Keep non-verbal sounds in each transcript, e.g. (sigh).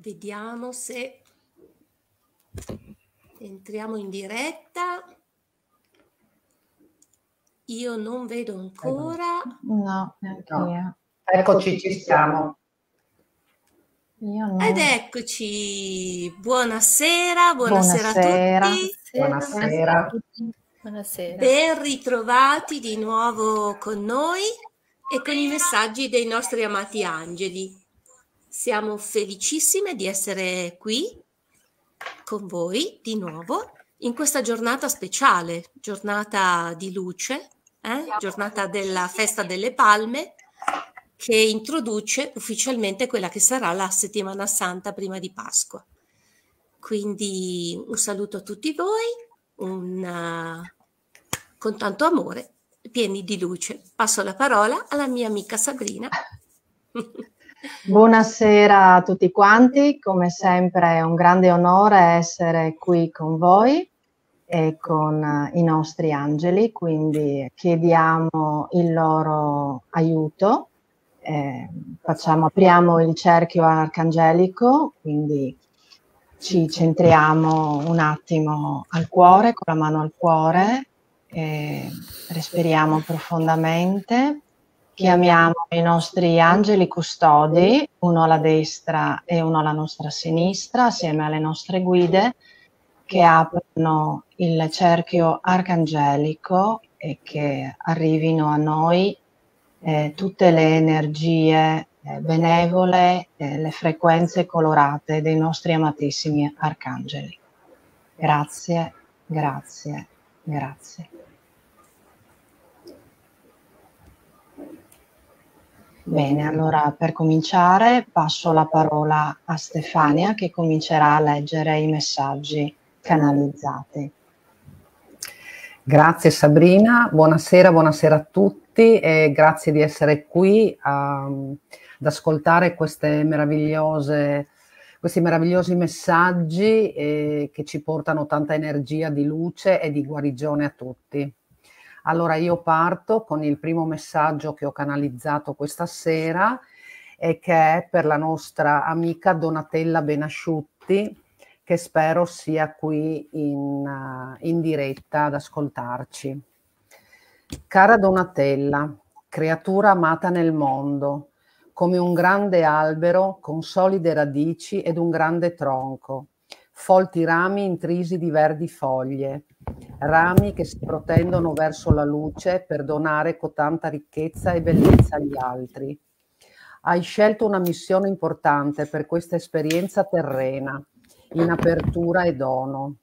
Vediamo se entriamo in diretta. Io non vedo ancora. No, no. Eccoci, ci siamo. Ed eccoci. Buonasera, buonasera, buonasera. a tutti. Buonasera. buonasera. Ben ritrovati di nuovo con noi e con i messaggi dei nostri amati angeli. Siamo felicissime di essere qui con voi di nuovo in questa giornata speciale, giornata di luce, eh? giornata della festa delle palme che introduce ufficialmente quella che sarà la settimana santa prima di Pasqua. Quindi un saluto a tutti voi, un, uh, con tanto amore, pieni di luce. Passo la parola alla mia amica Sabrina. (laughs) Buonasera a tutti quanti, come sempre è un grande onore essere qui con voi e con eh, i nostri angeli, quindi chiediamo il loro aiuto, eh, facciamo, apriamo il cerchio arcangelico, quindi ci centriamo un attimo al cuore, con la mano al cuore, eh, respiriamo profondamente chiamiamo i nostri angeli custodi, uno alla destra e uno alla nostra sinistra, assieme alle nostre guide, che aprono il cerchio arcangelico e che arrivino a noi eh, tutte le energie eh, benevole, eh, le frequenze colorate dei nostri amatissimi arcangeli. Grazie, grazie, grazie. Bene, allora per cominciare passo la parola a Stefania che comincerà a leggere i messaggi canalizzati. Grazie Sabrina, buonasera, buonasera a tutti e grazie di essere qui a, ehm, ad ascoltare questi meravigliosi messaggi eh, che ci portano tanta energia di luce e di guarigione a tutti. Allora io parto con il primo messaggio che ho canalizzato questa sera e che è per la nostra amica Donatella Benasciutti che spero sia qui in, eh, in diretta ad ascoltarci. Cara Donatella, creatura amata nel mondo, come un grande albero con solide radici ed un grande tronco folti rami intrisi di verdi foglie, rami che si protendono verso la luce per donare cotanta ricchezza e bellezza agli altri. Hai scelto una missione importante per questa esperienza terrena, in apertura e dono.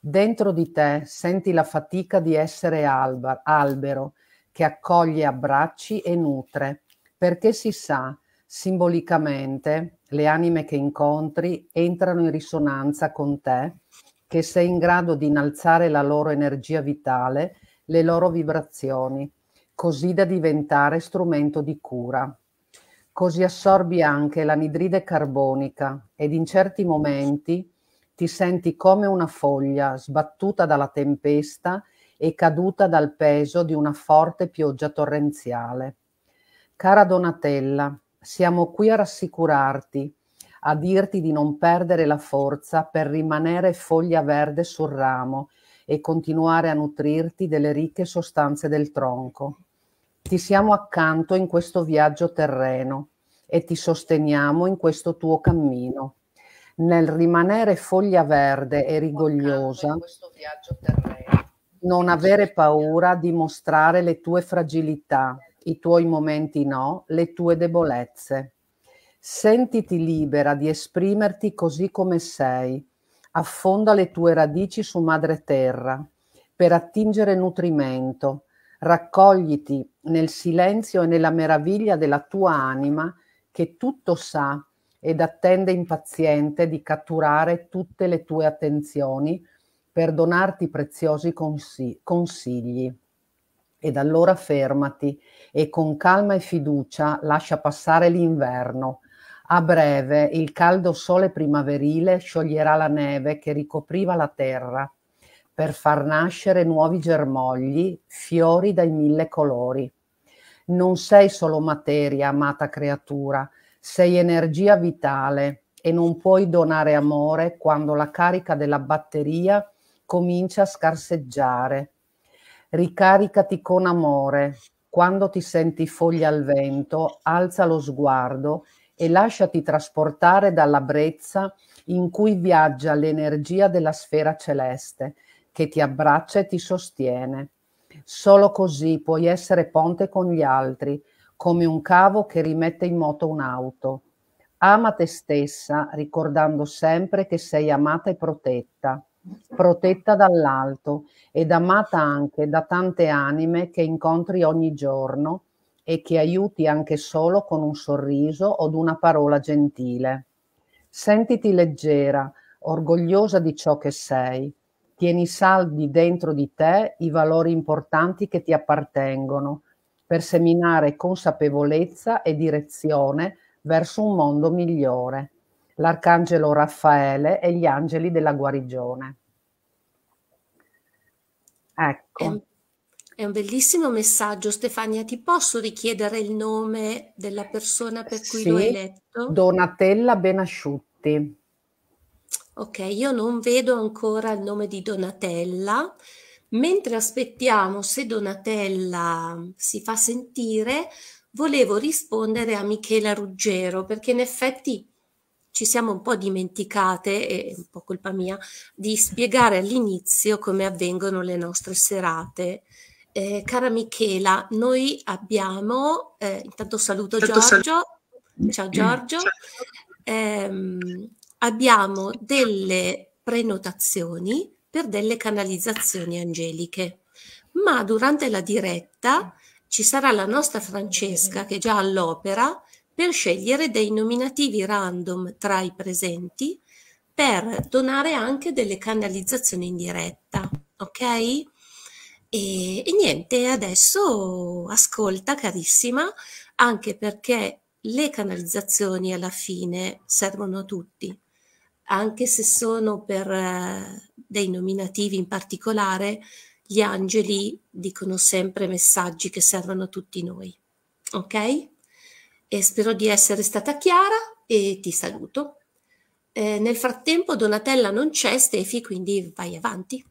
Dentro di te senti la fatica di essere alba, albero che accoglie abbracci e nutre, perché si sa simbolicamente le anime che incontri entrano in risonanza con te, che sei in grado di innalzare la loro energia vitale, le loro vibrazioni, così da diventare strumento di cura. Così assorbi anche l'anidride carbonica ed in certi momenti ti senti come una foglia sbattuta dalla tempesta e caduta dal peso di una forte pioggia torrenziale. Cara Donatella, siamo qui a rassicurarti, a dirti di non perdere la forza per rimanere foglia verde sul ramo e continuare a nutrirti delle ricche sostanze del tronco. Ti siamo accanto in questo viaggio terreno e ti sosteniamo in questo tuo cammino. Nel rimanere foglia verde e rigogliosa, non avere paura di mostrare le tue fragilità, i tuoi momenti no, le tue debolezze. Sentiti libera di esprimerti così come sei. Affonda le tue radici su madre terra per attingere nutrimento. Raccogliti nel silenzio e nella meraviglia della tua anima che tutto sa ed attende impaziente di catturare tutte le tue attenzioni per donarti preziosi consigli. Ed allora fermati e con calma e fiducia lascia passare l'inverno. A breve il caldo sole primaverile scioglierà la neve che ricopriva la terra per far nascere nuovi germogli, fiori dai mille colori. Non sei solo materia, amata creatura, sei energia vitale e non puoi donare amore quando la carica della batteria comincia a scarseggiare. Ricaricati con amore, quando ti senti foglia al vento, alza lo sguardo e lasciati trasportare dalla brezza in cui viaggia l'energia della sfera celeste che ti abbraccia e ti sostiene. Solo così puoi essere ponte con gli altri, come un cavo che rimette in moto un'auto. Ama te stessa ricordando sempre che sei amata e protetta protetta dall'alto ed amata anche da tante anime che incontri ogni giorno e che aiuti anche solo con un sorriso o una parola gentile. Sentiti leggera, orgogliosa di ciò che sei. Tieni saldi dentro di te i valori importanti che ti appartengono per seminare consapevolezza e direzione verso un mondo migliore l'Arcangelo Raffaele e gli angeli della guarigione. Ecco. È un bellissimo messaggio, Stefania. Ti posso richiedere il nome della persona per cui sì, lo hai letto? Donatella Benasciutti. Ok, io non vedo ancora il nome di Donatella. Mentre aspettiamo se Donatella si fa sentire, volevo rispondere a Michela Ruggero perché in effetti ci siamo un po' dimenticate, è un po' colpa mia, di spiegare all'inizio come avvengono le nostre serate. Eh, cara Michela, noi abbiamo, eh, intanto saluto intanto Giorgio, sal- ciao mm, Giorgio, ehm, abbiamo delle prenotazioni per delle canalizzazioni angeliche, ma durante la diretta ci sarà la nostra Francesca che è già all'opera per scegliere dei nominativi random tra i presenti per donare anche delle canalizzazioni in diretta, ok? E, e niente, adesso ascolta carissima, anche perché le canalizzazioni alla fine servono a tutti, anche se sono per eh, dei nominativi in particolare, gli angeli dicono sempre messaggi che servono a tutti noi, ok? E spero di essere stata chiara e ti saluto. Eh, nel frattempo Donatella non c'è, Stefi, quindi vai avanti.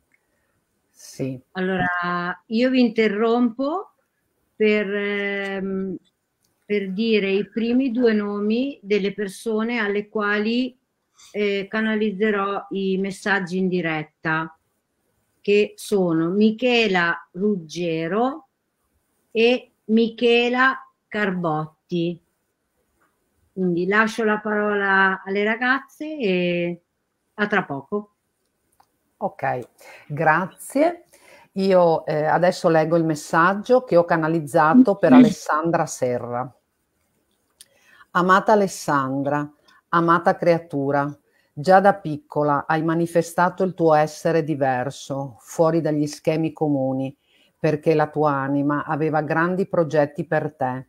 Sì. Allora, io vi interrompo per, ehm, per dire i primi due nomi delle persone alle quali eh, canalizzerò i messaggi in diretta, che sono Michela Ruggero e Michela Carbotti. Quindi lascio la parola alle ragazze e a tra poco. Ok, grazie. Io eh, adesso leggo il messaggio che ho canalizzato per mm. Alessandra Serra. Amata Alessandra, amata creatura, già da piccola hai manifestato il tuo essere diverso, fuori dagli schemi comuni, perché la tua anima aveva grandi progetti per te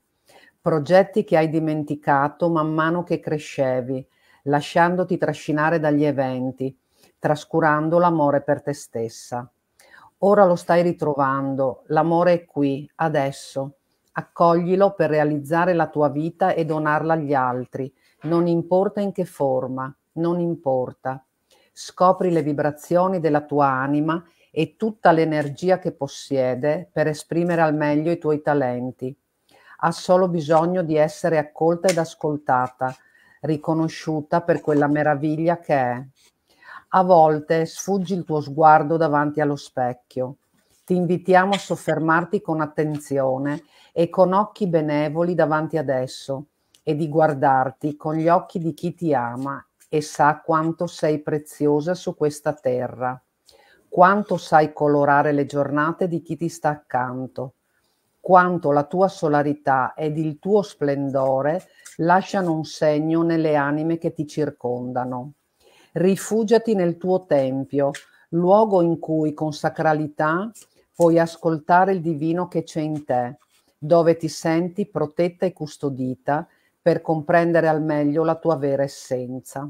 progetti che hai dimenticato man mano che crescevi, lasciandoti trascinare dagli eventi, trascurando l'amore per te stessa. Ora lo stai ritrovando, l'amore è qui, adesso. Accoglilo per realizzare la tua vita e donarla agli altri, non importa in che forma, non importa. Scopri le vibrazioni della tua anima e tutta l'energia che possiede per esprimere al meglio i tuoi talenti ha solo bisogno di essere accolta ed ascoltata, riconosciuta per quella meraviglia che è. A volte sfuggi il tuo sguardo davanti allo specchio. Ti invitiamo a soffermarti con attenzione e con occhi benevoli davanti ad esso e di guardarti con gli occhi di chi ti ama e sa quanto sei preziosa su questa terra, quanto sai colorare le giornate di chi ti sta accanto, quanto la tua solarità ed il tuo splendore lasciano un segno nelle anime che ti circondano. Rifugiati nel tuo tempio, luogo in cui con sacralità puoi ascoltare il divino che c'è in te, dove ti senti protetta e custodita per comprendere al meglio la tua vera essenza.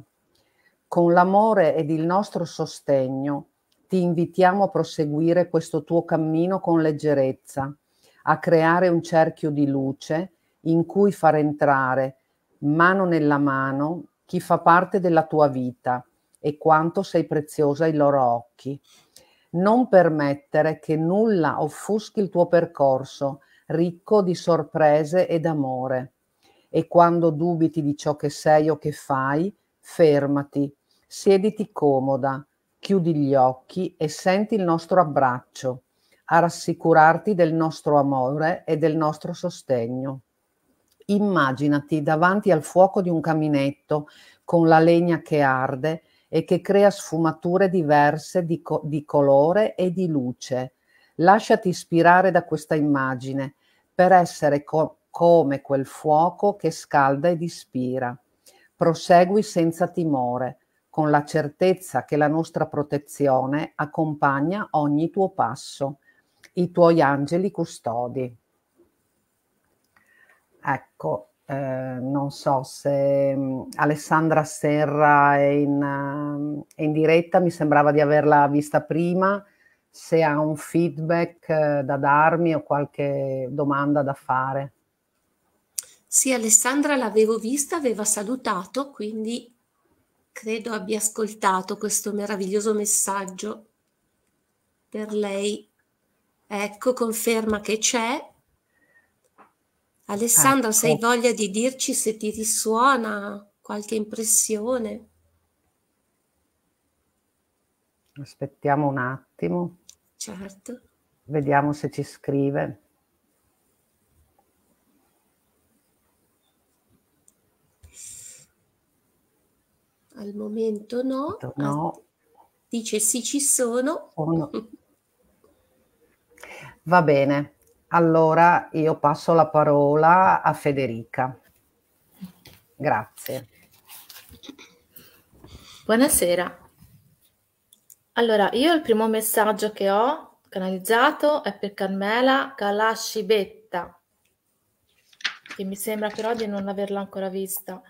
Con l'amore ed il nostro sostegno ti invitiamo a proseguire questo tuo cammino con leggerezza a creare un cerchio di luce in cui far entrare mano nella mano chi fa parte della tua vita e quanto sei preziosa ai loro occhi. Non permettere che nulla offuschi il tuo percorso, ricco di sorprese e d'amore. E quando dubiti di ciò che sei o che fai, fermati, siediti comoda, chiudi gli occhi e senti il nostro abbraccio a rassicurarti del nostro amore e del nostro sostegno. Immaginati davanti al fuoco di un caminetto con la legna che arde e che crea sfumature diverse di, co- di colore e di luce. Lasciati ispirare da questa immagine per essere co- come quel fuoco che scalda ed ispira. Prosegui senza timore, con la certezza che la nostra protezione accompagna ogni tuo passo i tuoi angeli custodi. Ecco, eh, non so se mm, Alessandra Serra è in, eh, è in, diretta, mi sembrava di averla vista prima, se ha un feedback eh, da darmi o qualche domanda da fare. Sì, Alessandra l'avevo vista, aveva salutato, quindi credo abbia ascoltato questo meraviglioso messaggio per lei. Ecco, conferma che c'è. Alessandra, ecco. se hai voglia di dirci se ti risuona qualche impressione. Aspettiamo un attimo. Certo. Vediamo se ci scrive. Al momento no. No. Dice sì ci sono. sono. (laughs) Va bene, allora io passo la parola a Federica. Grazie. Buonasera. Allora, io il primo messaggio che ho canalizzato è per Carmela Calascibetta, che mi sembra però di non averla ancora vista.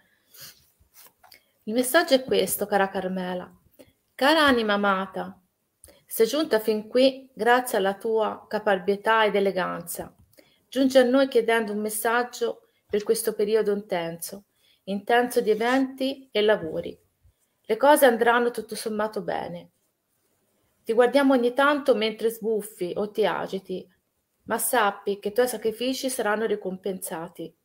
Il messaggio è questo, cara Carmela. Cara anima amata, sei giunta fin qui grazie alla tua caparbietà ed eleganza. Giungi a noi chiedendo un messaggio per questo periodo intenso, intenso di eventi e lavori. Le cose andranno tutto sommato bene. Ti guardiamo ogni tanto mentre sbuffi o ti agiti, ma sappi che i tuoi sacrifici saranno ricompensati.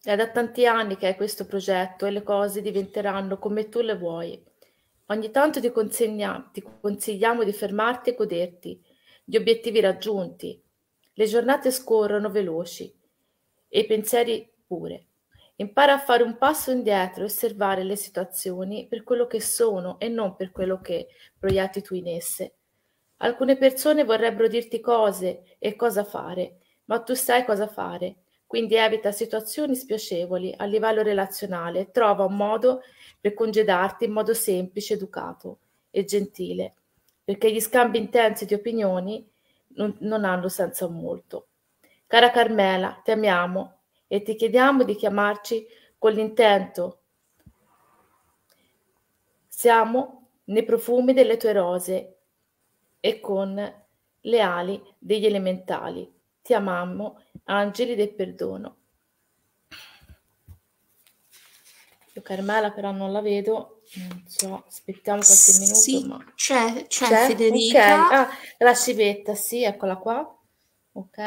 È da tanti anni che hai questo progetto e le cose diventeranno come tu le vuoi. Ogni tanto ti, consegna, ti consigliamo di fermarti e goderti gli obiettivi raggiunti. Le giornate scorrono veloci e i pensieri pure. Impara a fare un passo indietro e osservare le situazioni per quello che sono e non per quello che proietti tu in esse. Alcune persone vorrebbero dirti cose e cosa fare, ma tu sai cosa fare quindi evita situazioni spiacevoli a livello relazionale e trova un modo per congedarti in modo semplice, educato e gentile, perché gli scambi intensi di opinioni non, non hanno senso molto. Cara Carmela, ti amiamo e ti chiediamo di chiamarci con l'intento. Siamo nei profumi delle tue rose e con le ali degli elementali. Ti amammo angeli del perdono. Io Carmela però non la vedo, non so, aspettiamo qualche minuto. Sì, ma... c'è, c'è, c'è, Federica. Okay. Ah, la civetta, sì, eccola qua. Ok.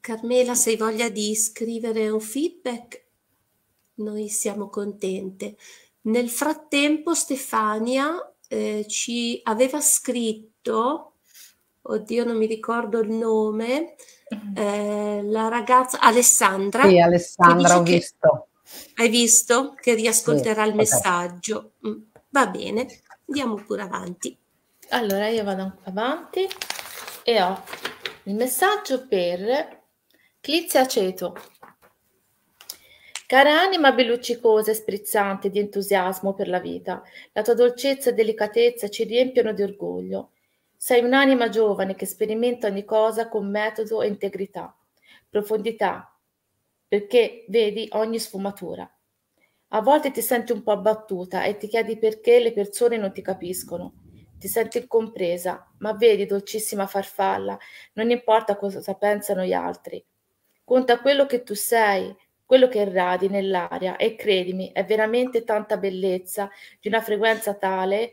Carmela, se hai voglia di scrivere un feedback, noi siamo contente. Nel frattempo Stefania eh, ci aveva scritto oddio non mi ricordo il nome, mm-hmm. eh, la ragazza Alessandra. Sì, Alessandra ho visto. Hai visto che riascolterà sì, il messaggio? Okay. Mm, va bene, andiamo pure avanti. Allora io vado avanti e ho il messaggio per Clizia Aceto. Cara anima belluccicosa e sprizzante di entusiasmo per la vita, la tua dolcezza e delicatezza ci riempiono di orgoglio. Sei un'anima giovane che sperimenta ogni cosa con metodo e integrità, profondità, perché vedi ogni sfumatura. A volte ti senti un po' abbattuta e ti chiedi perché le persone non ti capiscono. Ti senti incompresa, ma vedi, dolcissima farfalla, non importa cosa pensano gli altri. Conta quello che tu sei, quello che radi nell'aria e credimi, è veramente tanta bellezza, di una frequenza tale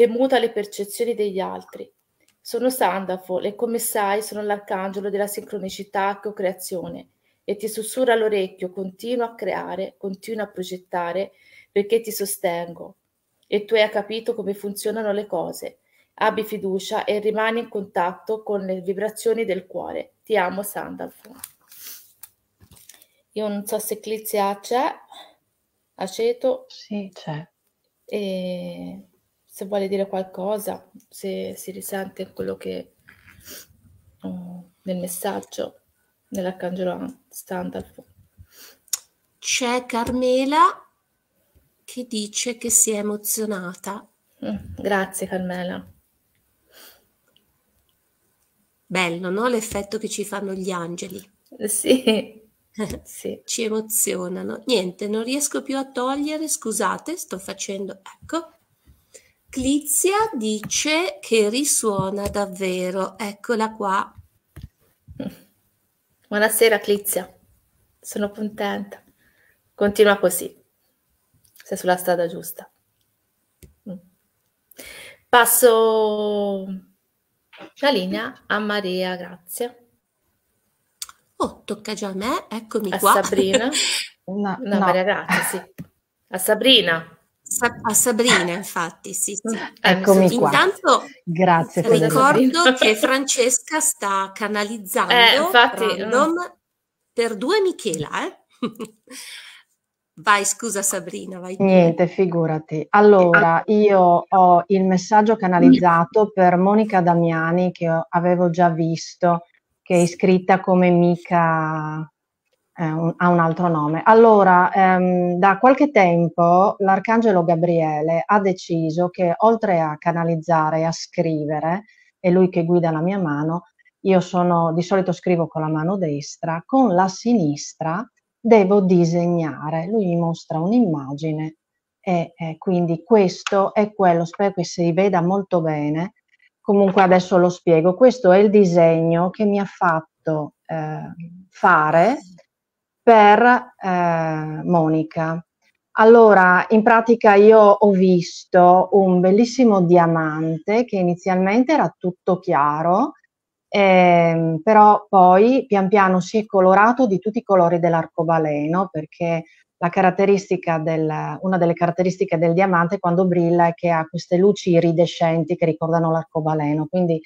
che muta le percezioni degli altri. Sono Sandafo e come sai sono l'arcangelo della sincronicità che ho creazione e ti sussurra all'orecchio continua a creare, continua a progettare perché ti sostengo e tu hai capito come funzionano le cose. Abbi fiducia e rimani in contatto con le vibrazioni del cuore. Ti amo Sandalfo. Io non so se Clizia c'è. Aceto? Sì, c'è. E se vuole dire qualcosa, se si risente quello che oh, nel messaggio dell'Arcangelo Standard. C'è Carmela che dice che si è emozionata. Mm, grazie Carmela. Bello, no? L'effetto che ci fanno gli angeli. Sì. (laughs) sì. Ci emozionano. Niente, non riesco più a togliere, scusate, sto facendo, ecco. Clizia dice che risuona davvero. Eccola qua. Buonasera Clizia, sono contenta. Continua così, sei sulla strada giusta. Passo la linea a Maria, grazie. Oh, tocca già a me, eccomi a qua. Sabrina. (laughs) no, no, Maria, grazie, sì. A Sabrina a Sabrina, (laughs) infatti, sì, sì. Eccomi Intanto Grazie, ricordo (laughs) che Francesca sta canalizzando eh, infatti, mm. no. per due Michela. Eh? vai, scusa Sabrina, vai. Niente, figurati. Allora, ah. io ho il messaggio canalizzato per Monica Damiani che avevo già visto, che è iscritta come mica eh, ha un altro nome. Allora, ehm, da qualche tempo l'Arcangelo Gabriele ha deciso che oltre a canalizzare e a scrivere, è lui che guida la mia mano, io sono, di solito scrivo con la mano destra, con la sinistra devo disegnare. Lui mi mostra un'immagine e eh, quindi questo è quello, spero che si veda molto bene, comunque adesso lo spiego, questo è il disegno che mi ha fatto eh, fare per eh, Monica. Allora, in pratica io ho visto un bellissimo diamante che inizialmente era tutto chiaro, ehm, però poi pian piano si è colorato di tutti i colori dell'arcobaleno perché del, una delle caratteristiche del diamante quando brilla è che ha queste luci iridescenti che ricordano l'arcobaleno, quindi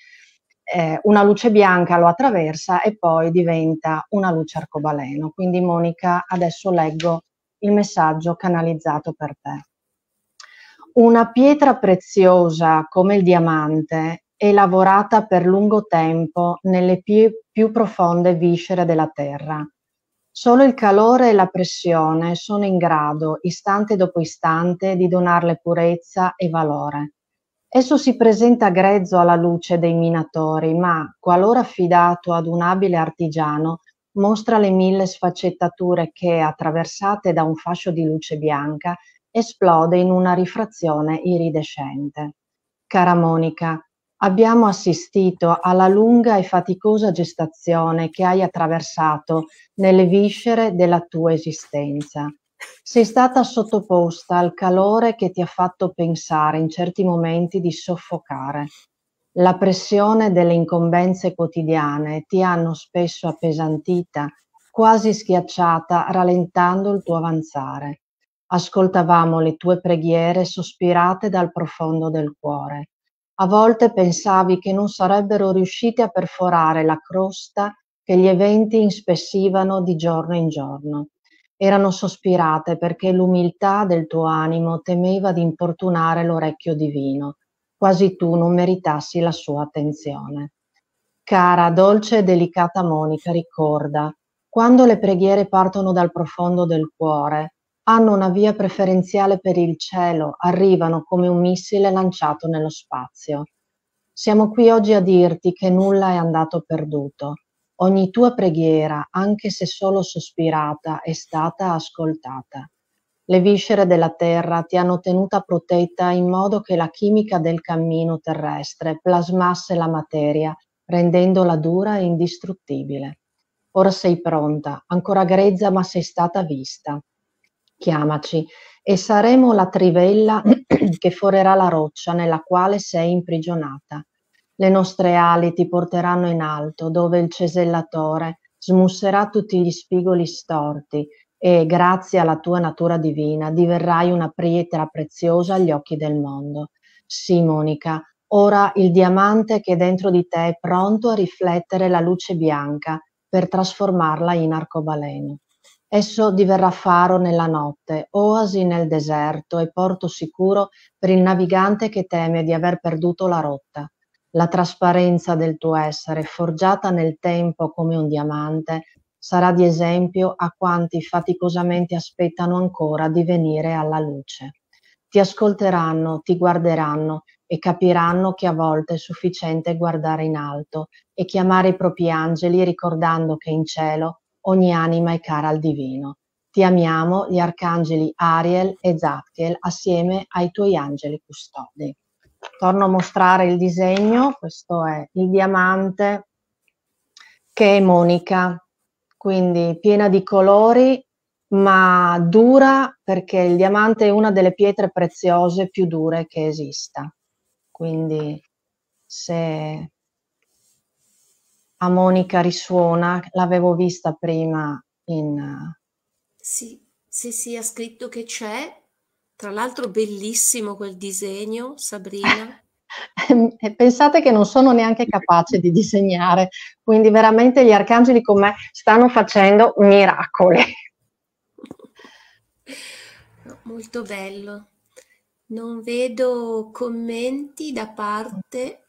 eh, una luce bianca lo attraversa e poi diventa una luce arcobaleno. Quindi Monica, adesso leggo il messaggio canalizzato per te. Una pietra preziosa come il diamante è lavorata per lungo tempo nelle più, più profonde viscere della terra. Solo il calore e la pressione sono in grado, istante dopo istante, di donarle purezza e valore. Esso si presenta grezzo alla luce dei minatori, ma, qualora affidato ad un abile artigiano, mostra le mille sfaccettature che, attraversate da un fascio di luce bianca, esplode in una rifrazione iridescente. Cara Monica, abbiamo assistito alla lunga e faticosa gestazione che hai attraversato nelle viscere della tua esistenza. Sei stata sottoposta al calore che ti ha fatto pensare in certi momenti di soffocare. La pressione delle incombenze quotidiane ti hanno spesso appesantita, quasi schiacciata, rallentando il tuo avanzare. Ascoltavamo le tue preghiere sospirate dal profondo del cuore. A volte pensavi che non sarebbero riuscite a perforare la crosta che gli eventi inspessivano di giorno in giorno erano sospirate perché l'umiltà del tuo animo temeva di importunare l'orecchio divino, quasi tu non meritassi la sua attenzione. Cara, dolce e delicata Monica, ricorda, quando le preghiere partono dal profondo del cuore, hanno una via preferenziale per il cielo, arrivano come un missile lanciato nello spazio. Siamo qui oggi a dirti che nulla è andato perduto ogni tua preghiera, anche se solo sospirata, è stata ascoltata. Le viscere della terra ti hanno tenuta protetta in modo che la chimica del cammino terrestre plasmasse la materia, rendendola dura e indistruttibile. Ora sei pronta, ancora grezza ma sei stata vista. Chiamaci e saremo la trivella (clears throat) che forerà la roccia nella quale sei imprigionata le nostre ali ti porteranno in alto, dove il cesellatore smusserà tutti gli spigoli storti e, grazie alla tua natura divina, diverrai una pietra preziosa agli occhi del mondo. Sì, Monica, ora il diamante che è dentro di te è pronto a riflettere la luce bianca per trasformarla in arcobaleno. Esso diverrà faro nella notte, oasi nel deserto e porto sicuro per il navigante che teme di aver perduto la rotta la trasparenza del tuo essere, forgiata nel tempo come un diamante, sarà di esempio a quanti faticosamente aspettano ancora di venire alla luce. Ti ascolteranno, ti guarderanno e capiranno che a volte è sufficiente guardare in alto e chiamare i propri angeli ricordando che in cielo ogni anima è cara al divino. Ti amiamo gli arcangeli Ariel e Zadkiel assieme ai tuoi angeli custodi torno a mostrare il disegno, questo è il diamante che è Monica, quindi piena di colori ma dura perché il diamante è una delle pietre preziose più dure che esista. Quindi se a Monica risuona, l'avevo vista prima in... Sì, sì, sì, ha scritto che c'è tra l'altro bellissimo quel disegno, Sabrina. (laughs) Pensate che non sono neanche capace di disegnare, quindi veramente gli arcangeli con me stanno facendo miracoli. Molto bello. Non vedo commenti da parte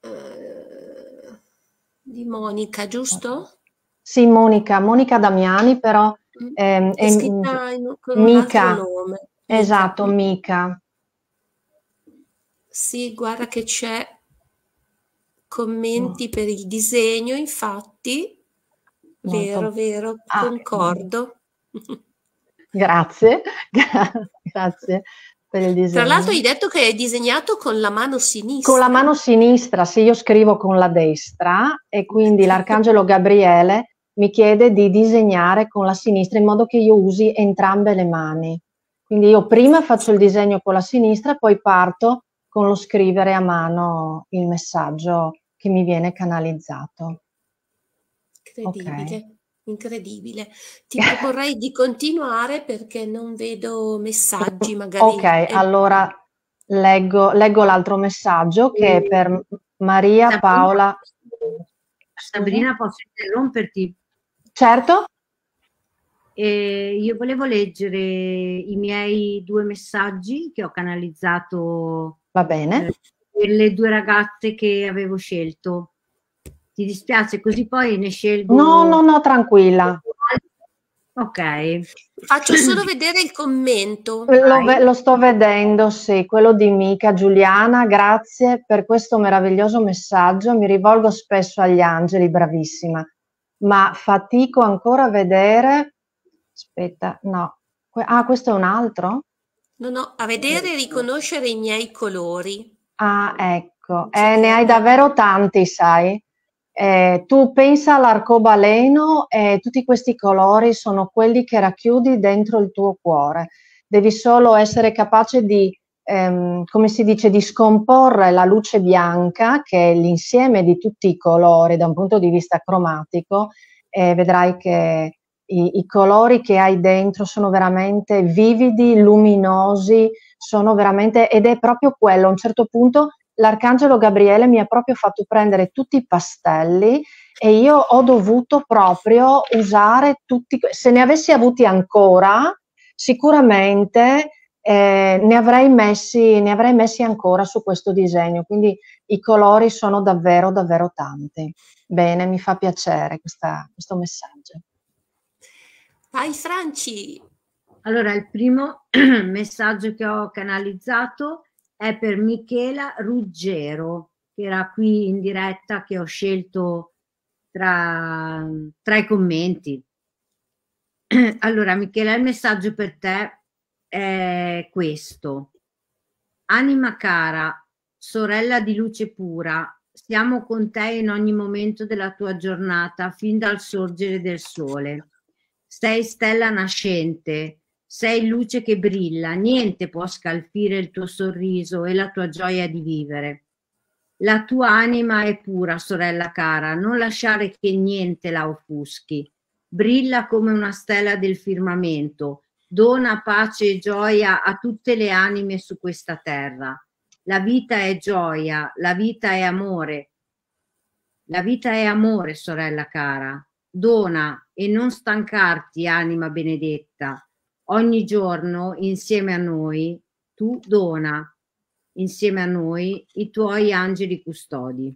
eh, di Monica, giusto? Sì, Monica, Monica Damiani però. Eh, è, è scritta in, con Mica. altro nome. Esatto, mica. Sì, guarda che c'è commenti per il disegno, infatti. Vero, vero, ah, concordo. (laughs) Grazie, (laughs) grazie per il disegno. Tra l'altro hai detto che hai disegnato con la mano sinistra. Con la mano sinistra, sì, io scrivo con la destra e quindi l'arcangelo Gabriele mi chiede di disegnare con la sinistra in modo che io usi entrambe le mani. Quindi io prima faccio il disegno con la sinistra, poi parto con lo scrivere a mano il messaggio che mi viene canalizzato. Incredibile, okay. incredibile. Ti proporrei di continuare perché non vedo messaggi magari. Ok, è... allora leggo, leggo l'altro messaggio che è per Maria Paola. Sabrina, posso interromperti? Certo. E io volevo leggere i miei due messaggi che ho canalizzato. Va bene. Eh, per le due ragazze che avevo scelto. Ti dispiace così poi ne scelgo? No, no, no, tranquilla. Ok. Faccio solo vedere il commento. Eh, lo, lo, sto vedendo, sì, quello di Mica. Giuliana, grazie per questo meraviglioso messaggio. Mi rivolgo spesso agli angeli, bravissima, ma fatico ancora a vedere Aspetta, no. Ah, questo è un altro? No, no, a vedere e riconoscere i miei colori. Ah, ecco, eh, ne hai davvero tanti, sai. Eh, tu pensa all'arcobaleno e tutti questi colori sono quelli che racchiudi dentro il tuo cuore. Devi solo essere capace di, ehm, come si dice, di scomporre la luce bianca, che è l'insieme di tutti i colori da un punto di vista cromatico, e vedrai che i, i colori che hai dentro sono veramente vividi, luminosi, sono veramente, ed è proprio quello, a un certo punto l'arcangelo Gabriele mi ha proprio fatto prendere tutti i pastelli e io ho dovuto proprio usare tutti, se ne avessi avuti ancora, sicuramente eh, ne, avrei messi, ne, avrei messi, ancora su questo disegno, quindi i colori sono davvero, davvero tanti. Bene, mi fa piacere questa, questo messaggio. Vai Franci! Allora, il primo (clears throat) messaggio che ho canalizzato è per Michela Ruggero, che era qui in diretta, che ho scelto tra, tra i commenti. (clears throat) Allora, Michela, il messaggio per te è questo. Anima cara, sorella di luce pura, stiamo con te in ogni momento della tua giornata, fin dal sorgere del sole sei stella nascente, sei luce che brilla, niente può scalfire il tuo sorriso e la tua gioia di vivere. La tua anima è pura, sorella cara, non lasciare che niente la offuschi. Brilla come una stella del firmamento, dona pace e gioia a tutte le anime su questa terra. La vita è gioia, la vita è amore. La vita è amore, sorella cara. Dona e non stancarti, anima benedetta. Ogni giorno insieme a noi tu dona, insieme a noi i tuoi angeli custodi.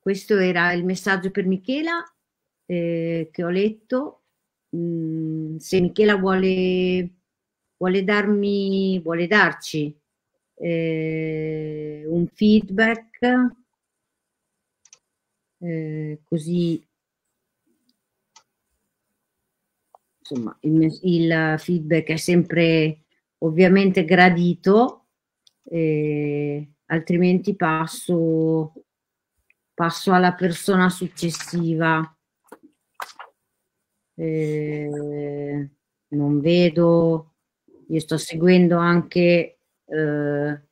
Questo era il messaggio per Michela eh, che ho letto. Mm, se Michela vuole, vuole, darmi, vuole darci eh, un feedback eh, così insomma il, il, feedback è sempre ovviamente gradito eh, altrimenti passo, passo alla persona successiva eh, non vedo io sto seguendo anche eh,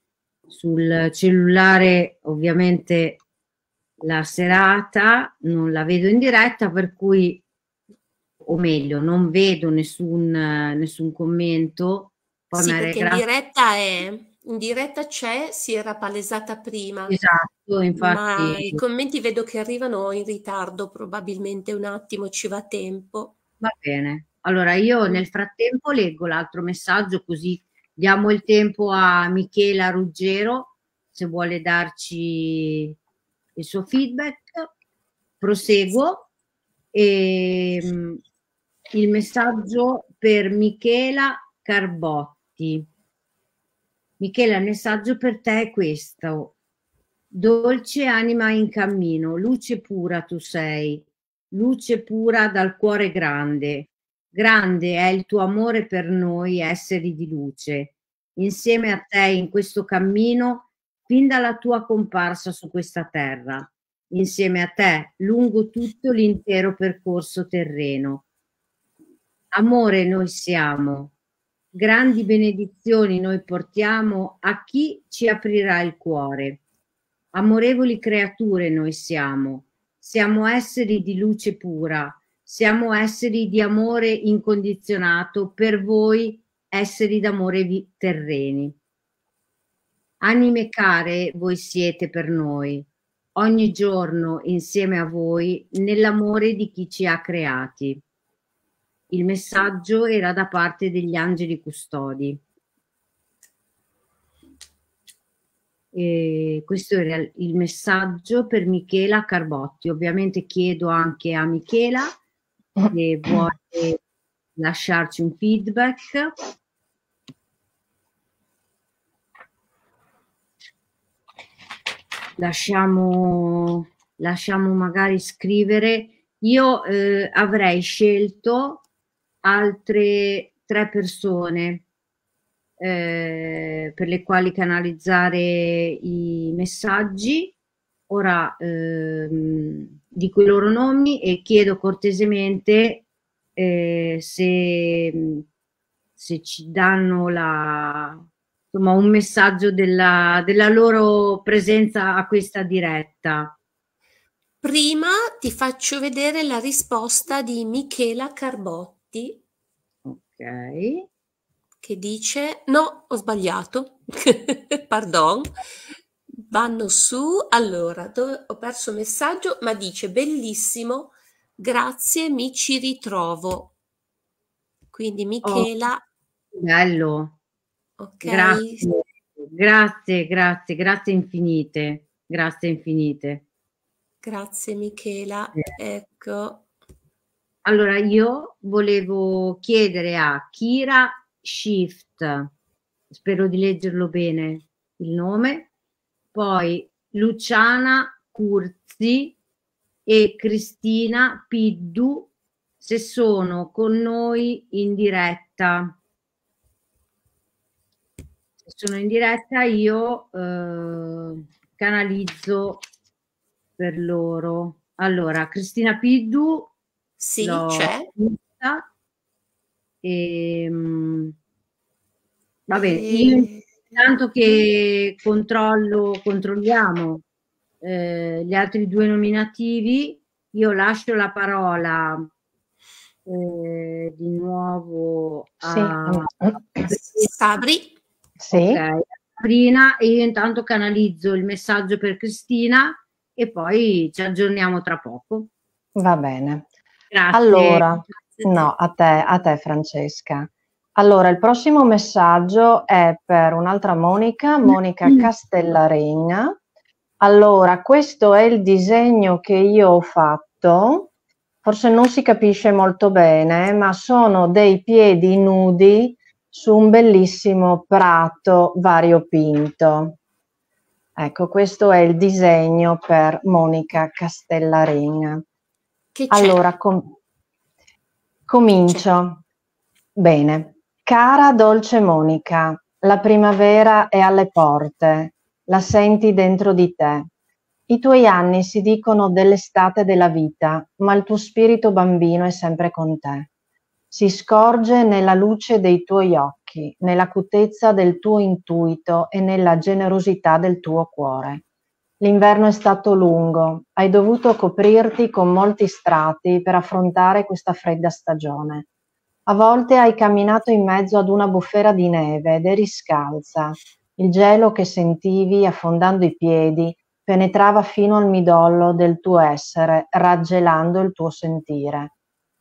sul cellulare ovviamente la serata, non la vedo in diretta, per cui, o meglio, non vedo nessun, nessun commento. Poi sì, perché in diretta è... In diretta c'è, si era palesata prima. Esatto, infatti. Ma i commenti vedo che arrivano in ritardo, probabilmente un attimo ci va tempo. Va bene. Allora io nel frattempo leggo l'altro messaggio così diamo il tempo a Michela Ruggero se vuole darci il suo feedback, proseguo. E, ehm, il messaggio per Michela Carbotti. Michela, il messaggio per te è questo. Dolce anima in cammino, luce pura tu sei, luce pura dal cuore grande. Grande è il tuo amore per noi esseri di luce. Insieme a te in questo cammino fin dalla tua comparsa su questa terra, insieme a te, lungo tutto l'intero percorso terreno. Amore noi siamo, grandi benedizioni noi portiamo a chi ci aprirà il cuore. Amorevoli creature noi siamo, siamo esseri di luce pura, siamo esseri di amore incondizionato, per voi esseri d'amore terreni. Anime care voi siete per noi, ogni giorno insieme a voi nell'amore di chi ci ha creati. Il messaggio era da parte degli angeli custodi. E questo era il messaggio per Michela Carbotti. Ovviamente chiedo anche a Michela se vuole lasciarci un feedback. lasciamo, lasciamo magari scrivere. Io eh, avrei scelto altre tre persone eh, per le quali canalizzare i messaggi. Ora ehm, dico i loro nomi e chiedo cortesemente eh, se, se ci danno la, insomma, un messaggio della, della loro presenza a questa diretta. Prima ti faccio vedere la risposta di Michela Carbotti. Ok. Che dice, no, ho sbagliato, (laughs) pardon, vanno su, allora, dove, ho perso il messaggio, ma dice, bellissimo, grazie, mi ci ritrovo. Quindi Michela... Oh, bello. Okay. Grazie, grazie, grazie, grazie infinite, grazie infinite. Grazie Michela, ecco. Allora io volevo chiedere a Kira Shift, spero di leggerlo bene il nome, poi Luciana Curzi e Cristina Piddu se sono con noi in diretta sono in diretta io eh, canalizzo per loro. Allora, Cristina Piddu. Sì, c'è. E, ehm, va bene, e... intanto che controllo, controlliamo eh, gli altri due nominativi, io lascio la parola eh, di nuovo a sì. Sabri. Sì. Okay. Sabrina e io intanto canalizzo il messaggio per Cristina e poi ci aggiorniamo tra poco. Va bene. Grazie. Allora, no, a te, a te Francesca. Allora, il prossimo messaggio è per un'altra Monica, Monica mm. Castellaregna. Allora, questo è il disegno che io ho fatto, forse non si capisce molto bene, ma sono dei piedi nudi su un bellissimo prato variopinto. Ecco, questo è il disegno per Monica Castellarin. Allora, com- comincio. Bene. Cara dolce Monica, la primavera è alle porte, la senti dentro di te. I tuoi anni si dicono dell'estate della vita, ma il tuo spirito bambino è sempre con te si scorge nella luce dei tuoi occhi, nell'acutezza del tuo intuito e nella generosità del tuo cuore. L'inverno è stato lungo, hai dovuto coprirti con molti strati per affrontare questa fredda stagione. A volte hai camminato in mezzo ad una bufera di neve ed eri scalza. Il gelo che sentivi affondando i piedi penetrava fino al midollo del tuo essere, raggelando il tuo sentire.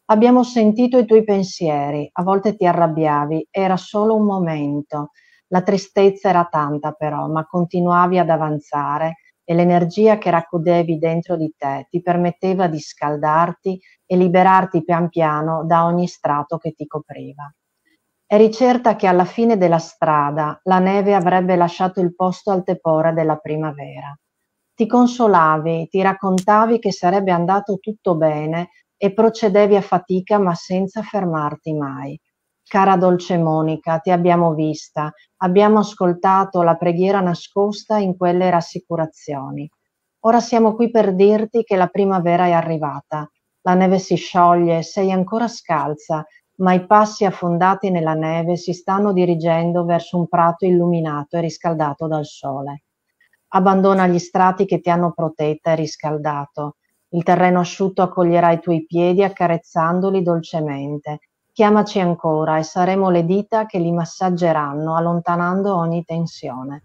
Abbiamo sentito i tuoi pensieri, a volte ti arrabbiavi, era solo un momento. La tristezza era tanta però, ma continuavi ad avanzare e l'energia che raccudevi dentro di te ti permetteva di scaldarti e liberarti pian piano da ogni strato che ti copriva. Eri certa che alla fine della strada la neve avrebbe lasciato il posto al tepore della primavera. Ti consolavi, ti raccontavi che sarebbe andato tutto bene e procedevi a fatica ma senza fermarti mai. Cara dolce Monica, ti abbiamo vista, abbiamo ascoltato la preghiera nascosta in quelle rassicurazioni. Ora siamo qui per dirti che la primavera è arrivata, la neve si scioglie, sei ancora scalza, ma i passi affondati nella neve si stanno dirigendo verso un prato illuminato e riscaldato dal sole. Abbandona gli strati che ti hanno protetta e riscaldato il terreno asciutto accoglierà i tuoi piedi accarezzandoli dolcemente. Chiamaci ancora e saremo le dita che li massaggeranno, allontanando ogni tensione.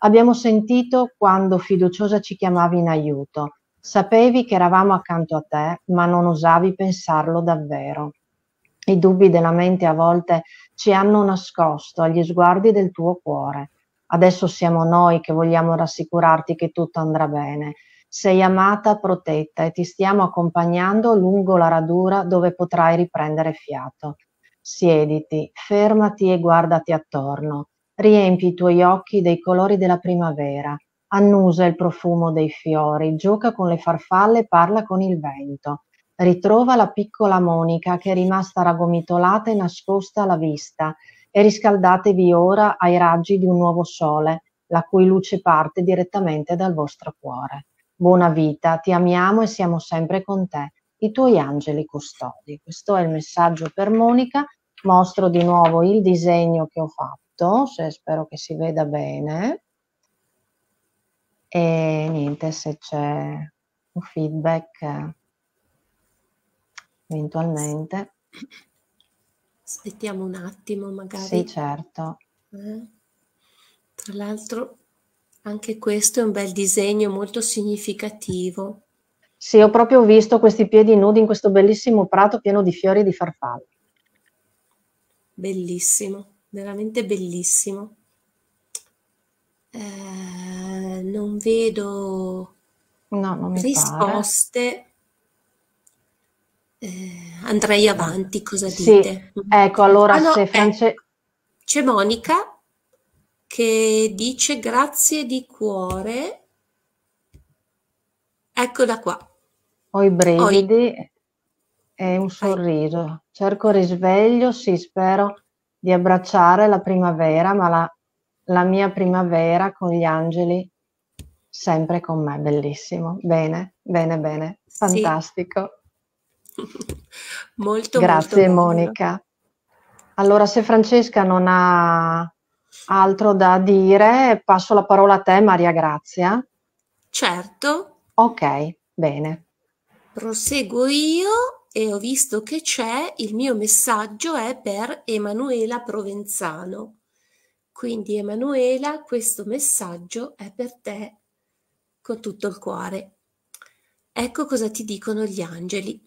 Abbiamo sentito quando fiduciosa ci chiamavi in aiuto. Sapevi che eravamo accanto a te, ma non osavi pensarlo davvero. I dubbi della mente a volte ci hanno nascosto agli sguardi del tuo cuore. Adesso siamo noi che vogliamo rassicurarti che tutto andrà bene sei amata, protetta e ti stiamo accompagnando lungo la radura dove potrai riprendere fiato. Siediti, fermati e guardati attorno. Riempi i tuoi occhi dei colori della primavera. Annusa il profumo dei fiori, gioca con le farfalle, e parla con il vento. Ritrova la piccola Monica che è rimasta ragomitolata e nascosta alla vista e riscaldatevi ora ai raggi di un nuovo sole, la cui luce parte direttamente dal vostro cuore. Buona vita, ti amiamo e siamo sempre con te, i tuoi angeli custodi. Questo è il messaggio per Monica. Mostro di nuovo il disegno che ho fatto, se spero che si veda bene. E niente, se c'è un feedback eventualmente. Aspettiamo un attimo magari. Sì, certo. Eh? Tra l'altro anche questo è un bel disegno molto significativo. Sì, ho proprio visto questi piedi nudi in questo bellissimo prato pieno di fiori e di farfalle. Bellissimo, veramente bellissimo. Eh, non vedo no, non risposte. Eh, andrei avanti, cosa dite? Sì, ecco, allora ah, no, se eh, France... eh, C'è Monica che dice grazie di cuore. Eccola qua. Ho i brividi e un sorriso. Cerco risveglio, sì, spero di abbracciare la primavera, ma la, la mia primavera con gli angeli sempre con me, bellissimo. Bene, bene, bene, fantastico. Sì. (laughs) molto Grazie molto Monica. Bello. Allora, se Francesca non ha altro da dire, passo la parola a te Maria Grazia. Certo. Ok, bene. Proseguo io e ho visto che c'è, il mio messaggio è per Emanuela Provenzano. Quindi Emanuela, questo messaggio è per te con tutto il cuore. Ecco cosa ti dicono gli angeli.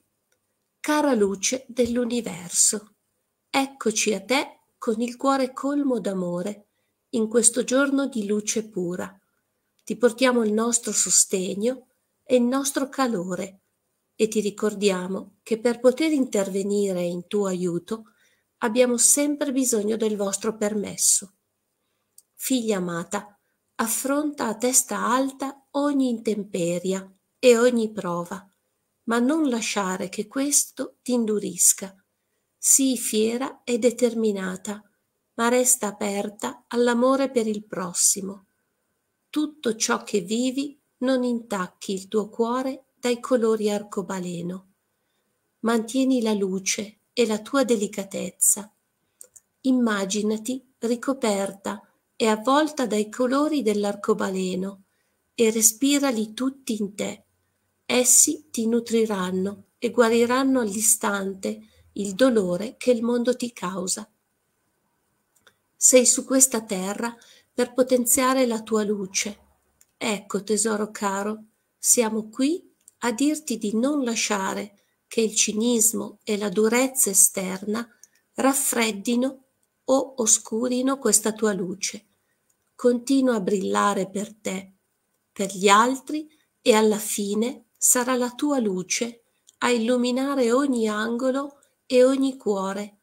Cara luce dell'universo, eccoci a te con il cuore colmo d'amore, in questo giorno di luce pura. Ti portiamo il nostro sostegno e il nostro calore e ti ricordiamo che per poter intervenire in tuo aiuto abbiamo sempre bisogno del vostro permesso. Figlia amata, affronta a testa alta ogni intemperia e ogni prova, ma non lasciare che questo ti indurisca sii fiera e determinata, ma resta aperta all'amore per il prossimo. Tutto ciò che vivi non intacchi il tuo cuore dai colori arcobaleno. Mantieni la luce e la tua delicatezza. Immaginati ricoperta e avvolta dai colori dell'arcobaleno e respirali tutti in te. Essi ti nutriranno e guariranno all'istante il dolore che il mondo ti causa. Sei su questa terra per potenziare la tua luce. Ecco, tesoro caro, siamo qui a dirti di non lasciare che il cinismo e la durezza esterna raffreddino o oscurino questa tua luce. Continua a brillare per te, per gli altri e alla fine sarà la tua luce a illuminare ogni angolo e ogni cuore,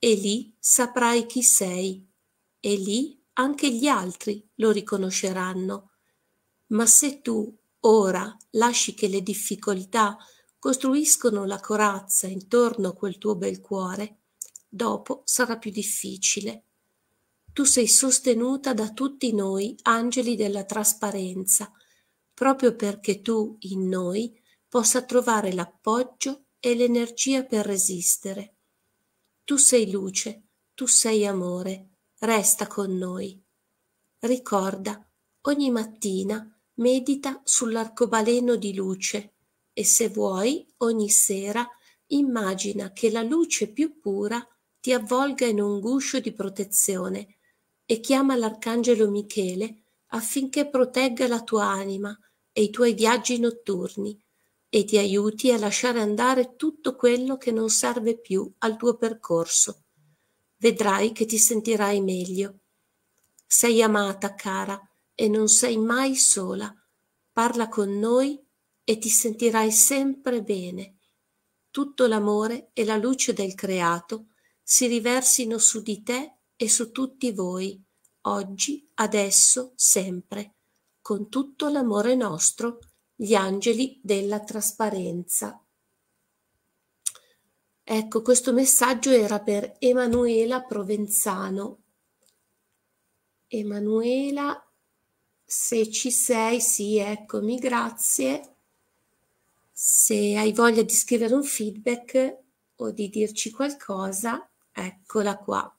e lì saprai chi sei, e lì anche gli altri lo riconosceranno. Ma se tu ora lasci che le difficoltà costruiscono la corazza intorno a quel tuo bel cuore, dopo sarà più difficile. Tu sei sostenuta da tutti noi, angeli della trasparenza, proprio perché tu in noi possa trovare l'appoggio e l'energia per resistere. Tu sei luce, tu sei amore, resta con noi. Ricorda, ogni mattina medita sull'arcobaleno di luce e se vuoi, ogni sera, immagina che la luce più pura ti avvolga in un guscio di protezione e chiama l'arcangelo Michele affinché protegga la tua anima e i tuoi viaggi notturni e ti aiuti a lasciare andare tutto quello che non serve più al tuo percorso. Vedrai che ti sentirai meglio. Sei amata, cara, e non sei mai sola. Parla con noi e ti sentirai sempre bene. Tutto l'amore e la luce del creato si riversino su di te e su tutti voi, oggi, adesso, sempre, con tutto l'amore nostro gli angeli della trasparenza. Ecco, questo messaggio era per Emanuela Provenzano. Emanuela, se ci sei, sì, eccomi, grazie. Se hai voglia di scrivere un feedback o di dirci qualcosa, eccola qua.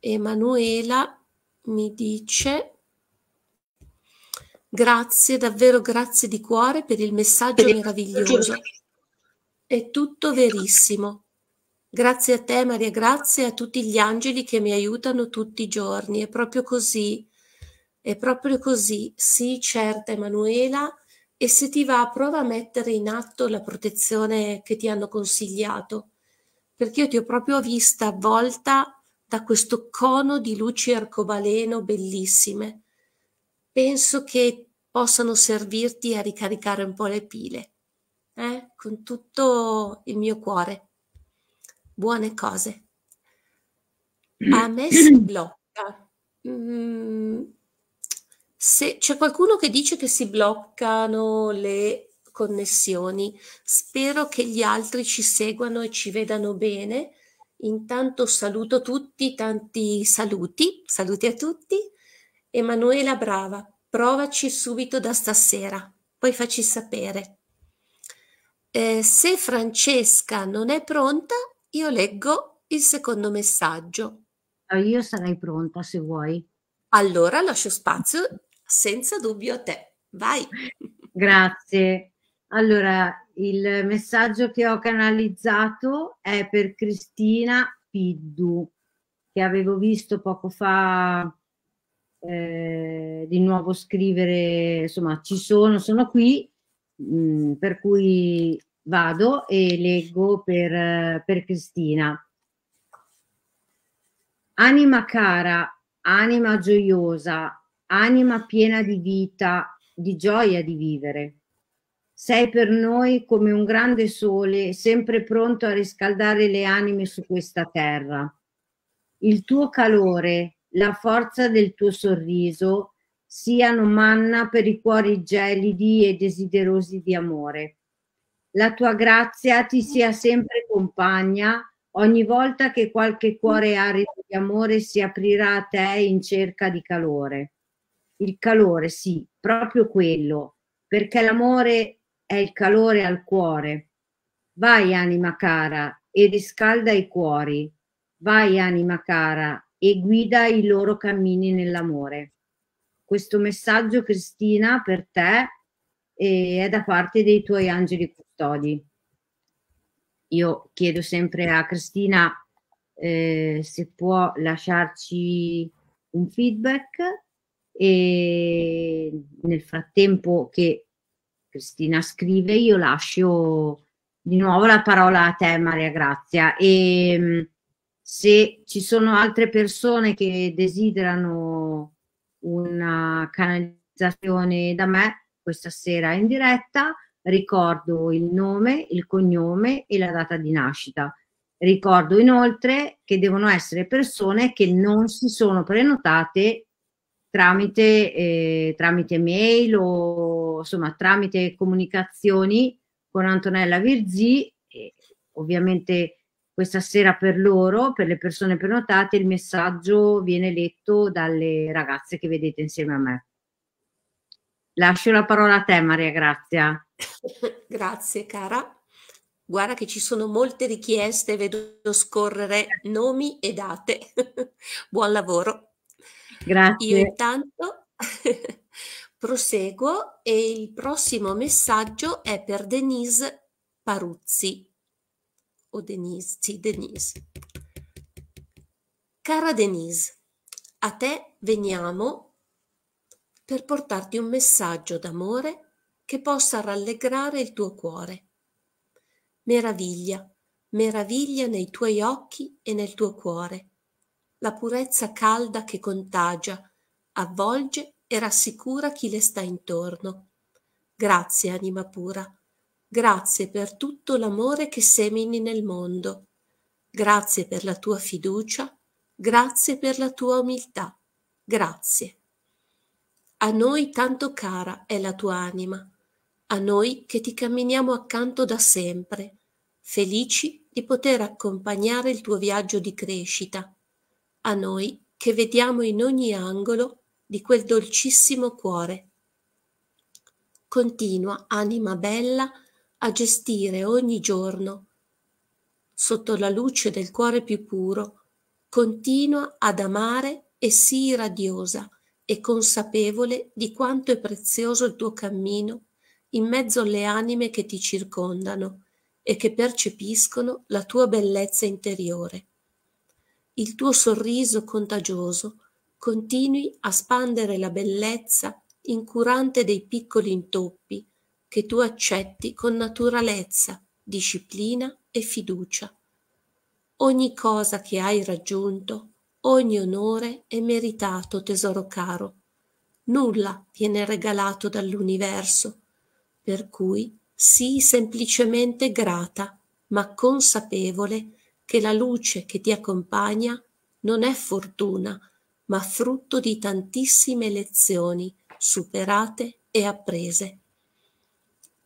Emanuela mi dice Grazie, davvero grazie di cuore per il messaggio meraviglioso. È tutto verissimo. Grazie a te Maria, grazie a tutti gli angeli che mi aiutano tutti i giorni. È proprio così, è proprio così. Sì, certo Emanuela. E se ti va, prova a mettere in atto la protezione che ti hanno consigliato. Perché io ti ho proprio vista avvolta da questo cono di luci arcobaleno bellissime penso che possano servirti a ricaricare un po' le pile, eh? con tutto il mio cuore. Buone cose. A me (clears throat) si blocca. Mm, se c'è qualcuno che dice che si bloccano le connessioni, spero che gli altri ci seguano e ci vedano bene. Intanto saluto tutti, tanti saluti, saluti a tutti. Emanuela brava, provaci subito da stasera, poi facci sapere. Eh, se Francesca non è pronta, io leggo il secondo messaggio. Ah, io sarei pronta se vuoi. Allora lascio spazio senza dubbio a te. Vai. Grazie. Allora, il messaggio che ho canalizzato è per Cristina Piddu, che avevo visto poco fa eh, di nuovo scrivere, insomma ci sono, sono qui, mh, mm, per cui vado e leggo per, eh, per Cristina. Anima cara, anima gioiosa, anima piena di vita, di gioia di vivere. Sei per noi come un grande sole, sempre pronto a riscaldare le anime su questa terra. Il tuo calore, la forza del tuo sorriso siano manna per i cuori gelidi e desiderosi di amore. La tua grazia ti sia sempre compagna ogni volta che qualche cuore arido di amore si aprirà a te in cerca di calore. Il calore, sì, proprio quello, perché l'amore è il calore al cuore. Vai, anima cara, e riscalda i cuori. Vai, anima cara, e guida i loro cammini nell'amore. Questo messaggio, Cristina, per te eh, è da parte dei tuoi angeli custodi. Io chiedo sempre a Cristina eh, se può lasciarci un feedback e nel frattempo che Cristina scrive io lascio di nuovo la parola a te Maria Grazia e mm, se ci sono altre persone che desiderano una canalizzazione da me questa sera in diretta, ricordo il nome, il cognome e la data di nascita. Ricordo inoltre che devono essere persone che non si sono prenotate tramite, eh, tramite mail o insomma tramite comunicazioni con Antonella Virzi, ovviamente questa sera per loro, per le persone prenotate, il messaggio viene letto dalle ragazze che vedete insieme a me. Lascio la parola a te Maria Grazia. (laughs) Grazie cara. Guarda che ci sono molte richieste, vedo scorrere nomi e date. (laughs) Buon lavoro. Grazie. Io intanto (laughs) proseguo e il prossimo messaggio è per Denise Paruzzi o Denise? Sì, Denise. Cara Denise, a te veniamo per portarti un messaggio d'amore che possa rallegrare il tuo cuore. Meraviglia, meraviglia nei tuoi occhi e nel tuo cuore. La purezza calda che contagia, avvolge e rassicura chi le sta intorno. Grazie, anima pura Grazie per tutto l'amore che semini nel mondo. Grazie per la tua fiducia. Grazie per la tua umiltà. Grazie. A noi tanto cara è la tua anima, a noi che ti camminiamo accanto da sempre, felici di poter accompagnare il tuo viaggio di crescita, a noi che vediamo in ogni angolo di quel dolcissimo cuore. Continua, anima bella, a gestire ogni giorno, sotto la luce del cuore più puro, continua ad amare e sii radiosa e consapevole di quanto è prezioso il tuo cammino in mezzo alle anime che ti circondano e che percepiscono la tua bellezza interiore. Il tuo sorriso contagioso continui a spandere la bellezza incurante dei piccoli intoppi che tu accetti con naturalezza, disciplina e fiducia. Ogni cosa che hai raggiunto, ogni onore è meritato, tesoro caro. Nulla viene regalato dall'universo, per cui sii semplicemente grata, ma consapevole che la luce che ti accompagna non è fortuna, ma frutto di tantissime lezioni superate e apprese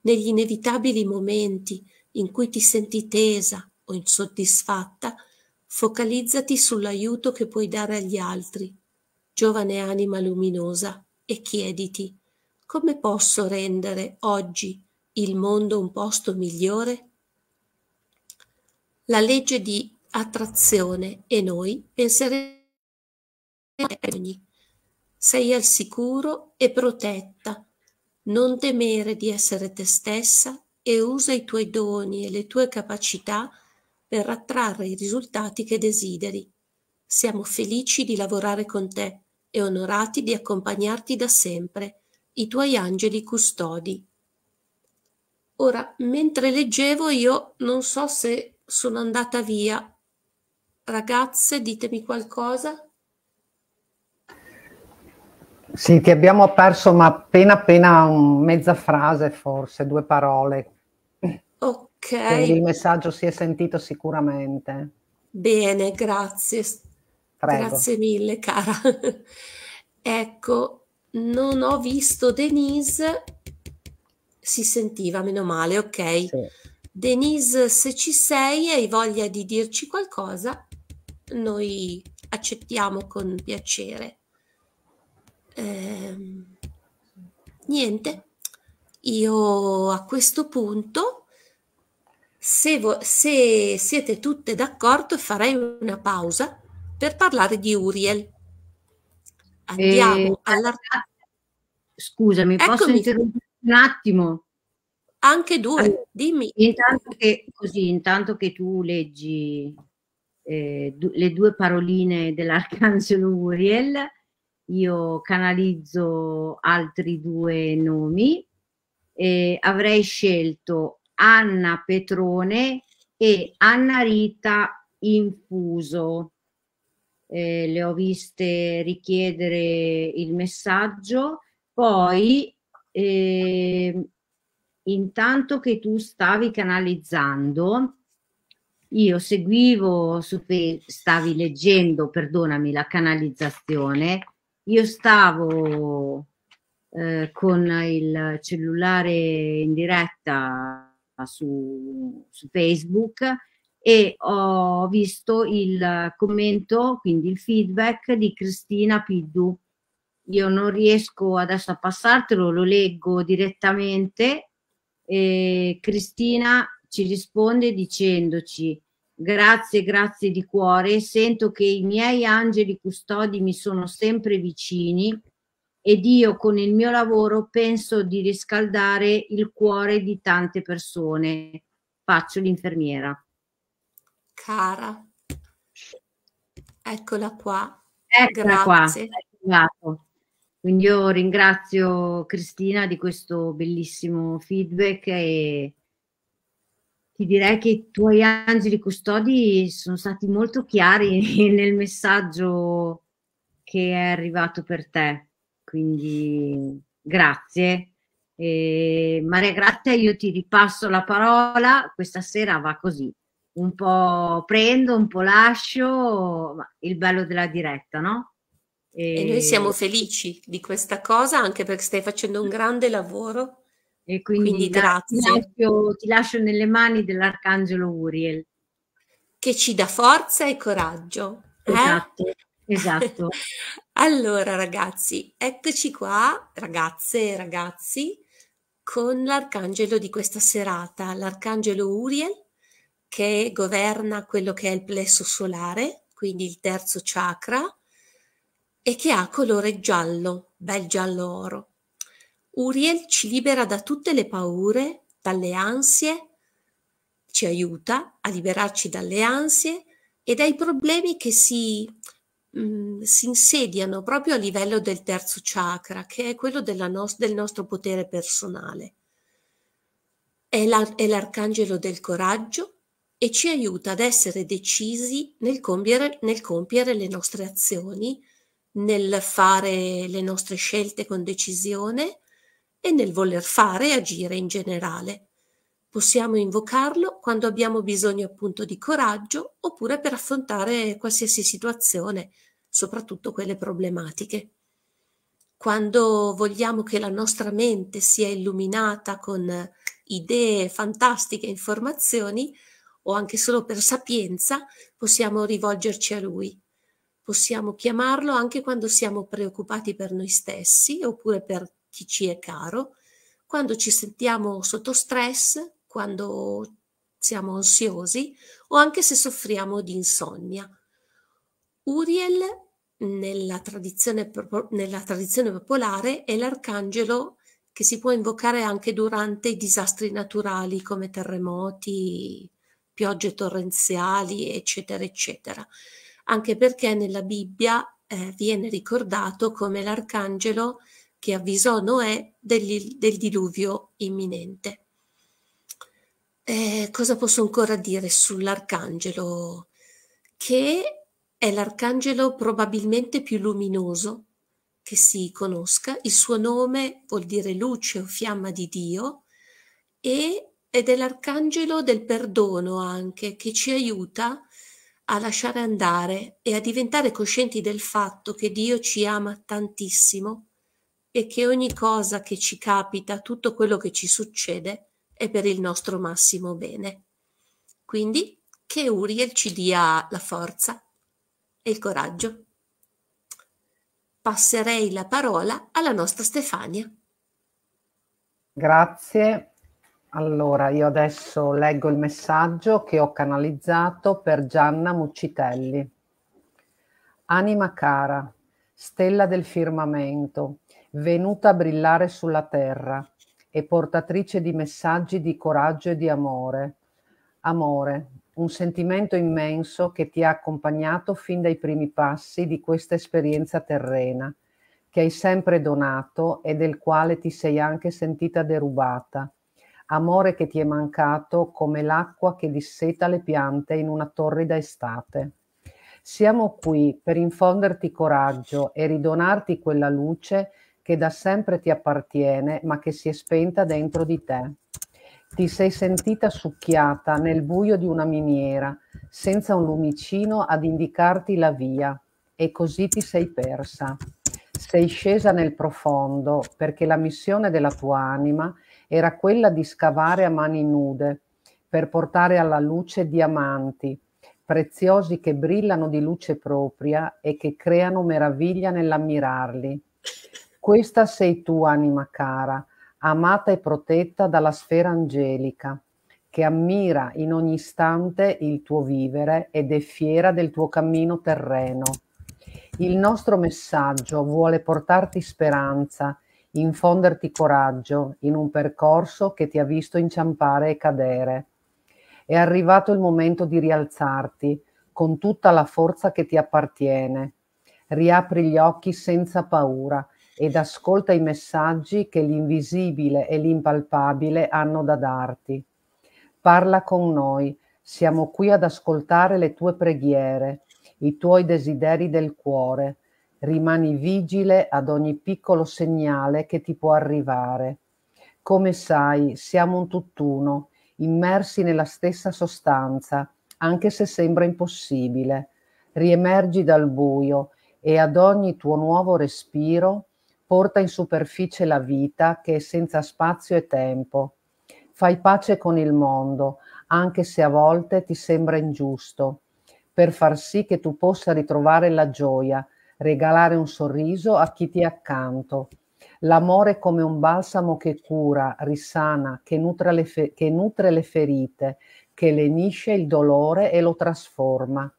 negli inevitabili momenti in cui ti senti tesa o insoddisfatta, focalizzati sull'aiuto che puoi dare agli altri, giovane anima luminosa, e chiediti come posso rendere oggi il mondo un posto migliore? La legge di attrazione e noi penseremo sei al sicuro e protetta non temere di essere te stessa e usa i tuoi doni e le tue capacità per attrarre i risultati che desideri. Siamo felici di lavorare con te e onorati di accompagnarti da sempre, i tuoi angeli custodi. Ora, mentre leggevo, io non so se sono andata via. Ragazze, ditemi qualcosa. Sì, ti abbiamo perso, ma appena appena mezza frase, forse, due parole. Ok. Quindi il messaggio si è sentito sicuramente. Bene, grazie. Prego. Grazie mille, cara. (laughs) ecco, non ho visto Denise. Si sentiva, meno male, ok. Sì. Denise, se ci sei e hai voglia di dirci qualcosa, noi accettiamo con piacere eh, niente, io a questo punto, se, vo- se siete tutte d'accordo, farei una pausa per parlare di Uriel. Andiamo eh, all'articolo. Scusami, Eccomi. posso interrompere un attimo? Anche due, allora, dimmi. Intanto che, così, intanto che tu leggi eh, du- le due paroline dell'Arcangelo Uriel, io canalizzo altri due nomi. Eh, avrei scelto Anna Petrone e Anna Rita Infuso. Eh, le ho viste richiedere il messaggio, poi eh, intanto che tu stavi canalizzando, io seguivo, su, stavi leggendo, perdonami, la canalizzazione io stavo eh, con il cellulare in diretta su, su, Facebook e ho visto il commento, quindi il feedback di Cristina Piddu. Io non riesco adesso a passartelo, lo leggo direttamente. Cristina ci risponde dicendoci Grazie, grazie di cuore. Sento che i miei angeli custodi mi sono sempre vicini ed io con il mio lavoro penso di riscaldare il cuore di tante persone. Faccio l'infermiera. Cara, eccola qua. Eccola grazie. qua. Quindi io ringrazio Cristina di questo bellissimo feedback e ti direi che i tuoi angeli custodi sono stati molto chiari (laughs) nel messaggio che è arrivato per te. Quindi grazie. Eh, Maria Grazia, io ti ripasso la parola. Questa sera va così. Un po' prendo, un po' lascio, il bello della diretta, no? E... e noi siamo felici di questa cosa anche perché stai facendo un grande lavoro e quindi, quindi grazie. Ti lascio, ti lascio nelle mani dell'Arcangelo Uriel. Che ci dà forza e coraggio. Esatto. Eh? Esatto. esatto. (laughs) allora ragazzi, eccoci qua, ragazze e ragazzi, con l'arcangelo di questa serata, l'arcangelo Uriel che governa quello che è il plesso solare, quindi il terzo chakra, e che ha colore giallo, bel giallo oro. Uriel ci libera da tutte le paure, dalle ansie, ci aiuta a liberarci dalle ansie e dai problemi che si, mh, mm, si insediano proprio a livello del terzo chakra, che è quello no del nostro potere personale. È, l'ar- è l'arcangelo del coraggio e ci aiuta ad essere decisi nel compiere, nel compiere le nostre azioni, nel fare le nostre scelte con decisione e nel voler fare e agire in generale. Possiamo invocarlo quando abbiamo bisogno appunto di coraggio oppure per affrontare qualsiasi situazione, soprattutto quelle problematiche. Quando vogliamo che la nostra mente sia illuminata con idee fantastiche, informazioni o anche solo per sapienza, possiamo rivolgerci a lui. Possiamo chiamarlo anche quando siamo preoccupati per noi stessi oppure per chi ci è caro, quando ci sentiamo sotto stress, quando siamo ansiosi o anche se soffriamo di insonnia. Uriel, nella tradizione, nella tradizione popolare, è l'arcangelo che si può invocare anche durante i disastri naturali come terremoti, piogge torrenziali, eccetera, eccetera. Anche perché nella Bibbia eh, viene ricordato come l'arcangelo che avvisò Noè del, del diluvio imminente. Eh, cosa posso ancora dire sull'arcangelo? Che è l'arcangelo probabilmente più luminoso che si conosca, il suo nome vuol dire luce o fiamma di Dio e, ed è l'arcangelo del perdono anche che ci aiuta a lasciare andare e a diventare coscienti del fatto che Dio ci ama tantissimo e che ogni cosa che ci capita, tutto quello che ci succede, è per il nostro massimo bene. Quindi che Uriel ci dia la forza e il coraggio. Passerei la parola alla nostra Stefania. Grazie. Allora, io adesso leggo il messaggio che ho canalizzato per Gianna Muccitelli. Anima cara, stella del firmamento, venuta a brillare sulla terra e portatrice di messaggi di coraggio e di amore. Amore, un sentimento immenso che ti ha accompagnato fin dai primi passi di questa esperienza terrena, che hai sempre donato e del quale ti sei anche sentita derubata. Amore che ti è mancato come l'acqua che disseta le piante in una torrida estate. Siamo qui per infonderti coraggio e ridonarti quella luce che che da sempre ti appartiene ma che si è spenta dentro di te. Ti sei sentita succhiata nel buio di una miniera, senza un lumicino ad indicarti la via, e così ti sei persa. Sei scesa nel profondo perché la missione della tua anima era quella di scavare a mani nude per portare alla luce diamanti, preziosi che brillano di luce propria e che creano meraviglia nell'ammirarli. Questa sei tu, anima cara, amata e protetta dalla sfera angelica, che ammira in ogni istante il tuo vivere ed è fiera del tuo cammino terreno. Il nostro messaggio vuole portarti speranza, infonderti coraggio in un percorso che ti ha visto inciampare e cadere. È arrivato il momento di rialzarti con tutta la forza che ti appartiene. Riapri gli occhi senza paura ed ascolta i messaggi che l'invisibile e l'impalpabile hanno da darti. Parla con noi, siamo qui ad ascoltare le tue preghiere, i tuoi desideri del cuore. Rimani vigile ad ogni piccolo segnale che ti può arrivare. Come sai, siamo un tutt'uno, immersi nella stessa sostanza, anche se sembra impossibile. Riemergi dal buio e ad ogni tuo nuovo respiro porta in superficie la vita che è senza spazio e tempo. Fai pace con il mondo, anche se a volte ti sembra ingiusto, per far sì che tu possa ritrovare la gioia, regalare un sorriso a chi ti è accanto. L'amore è come un balsamo che cura, risana, che nutre le, fe- che nutre le ferite, che lenisce il dolore e lo trasforma.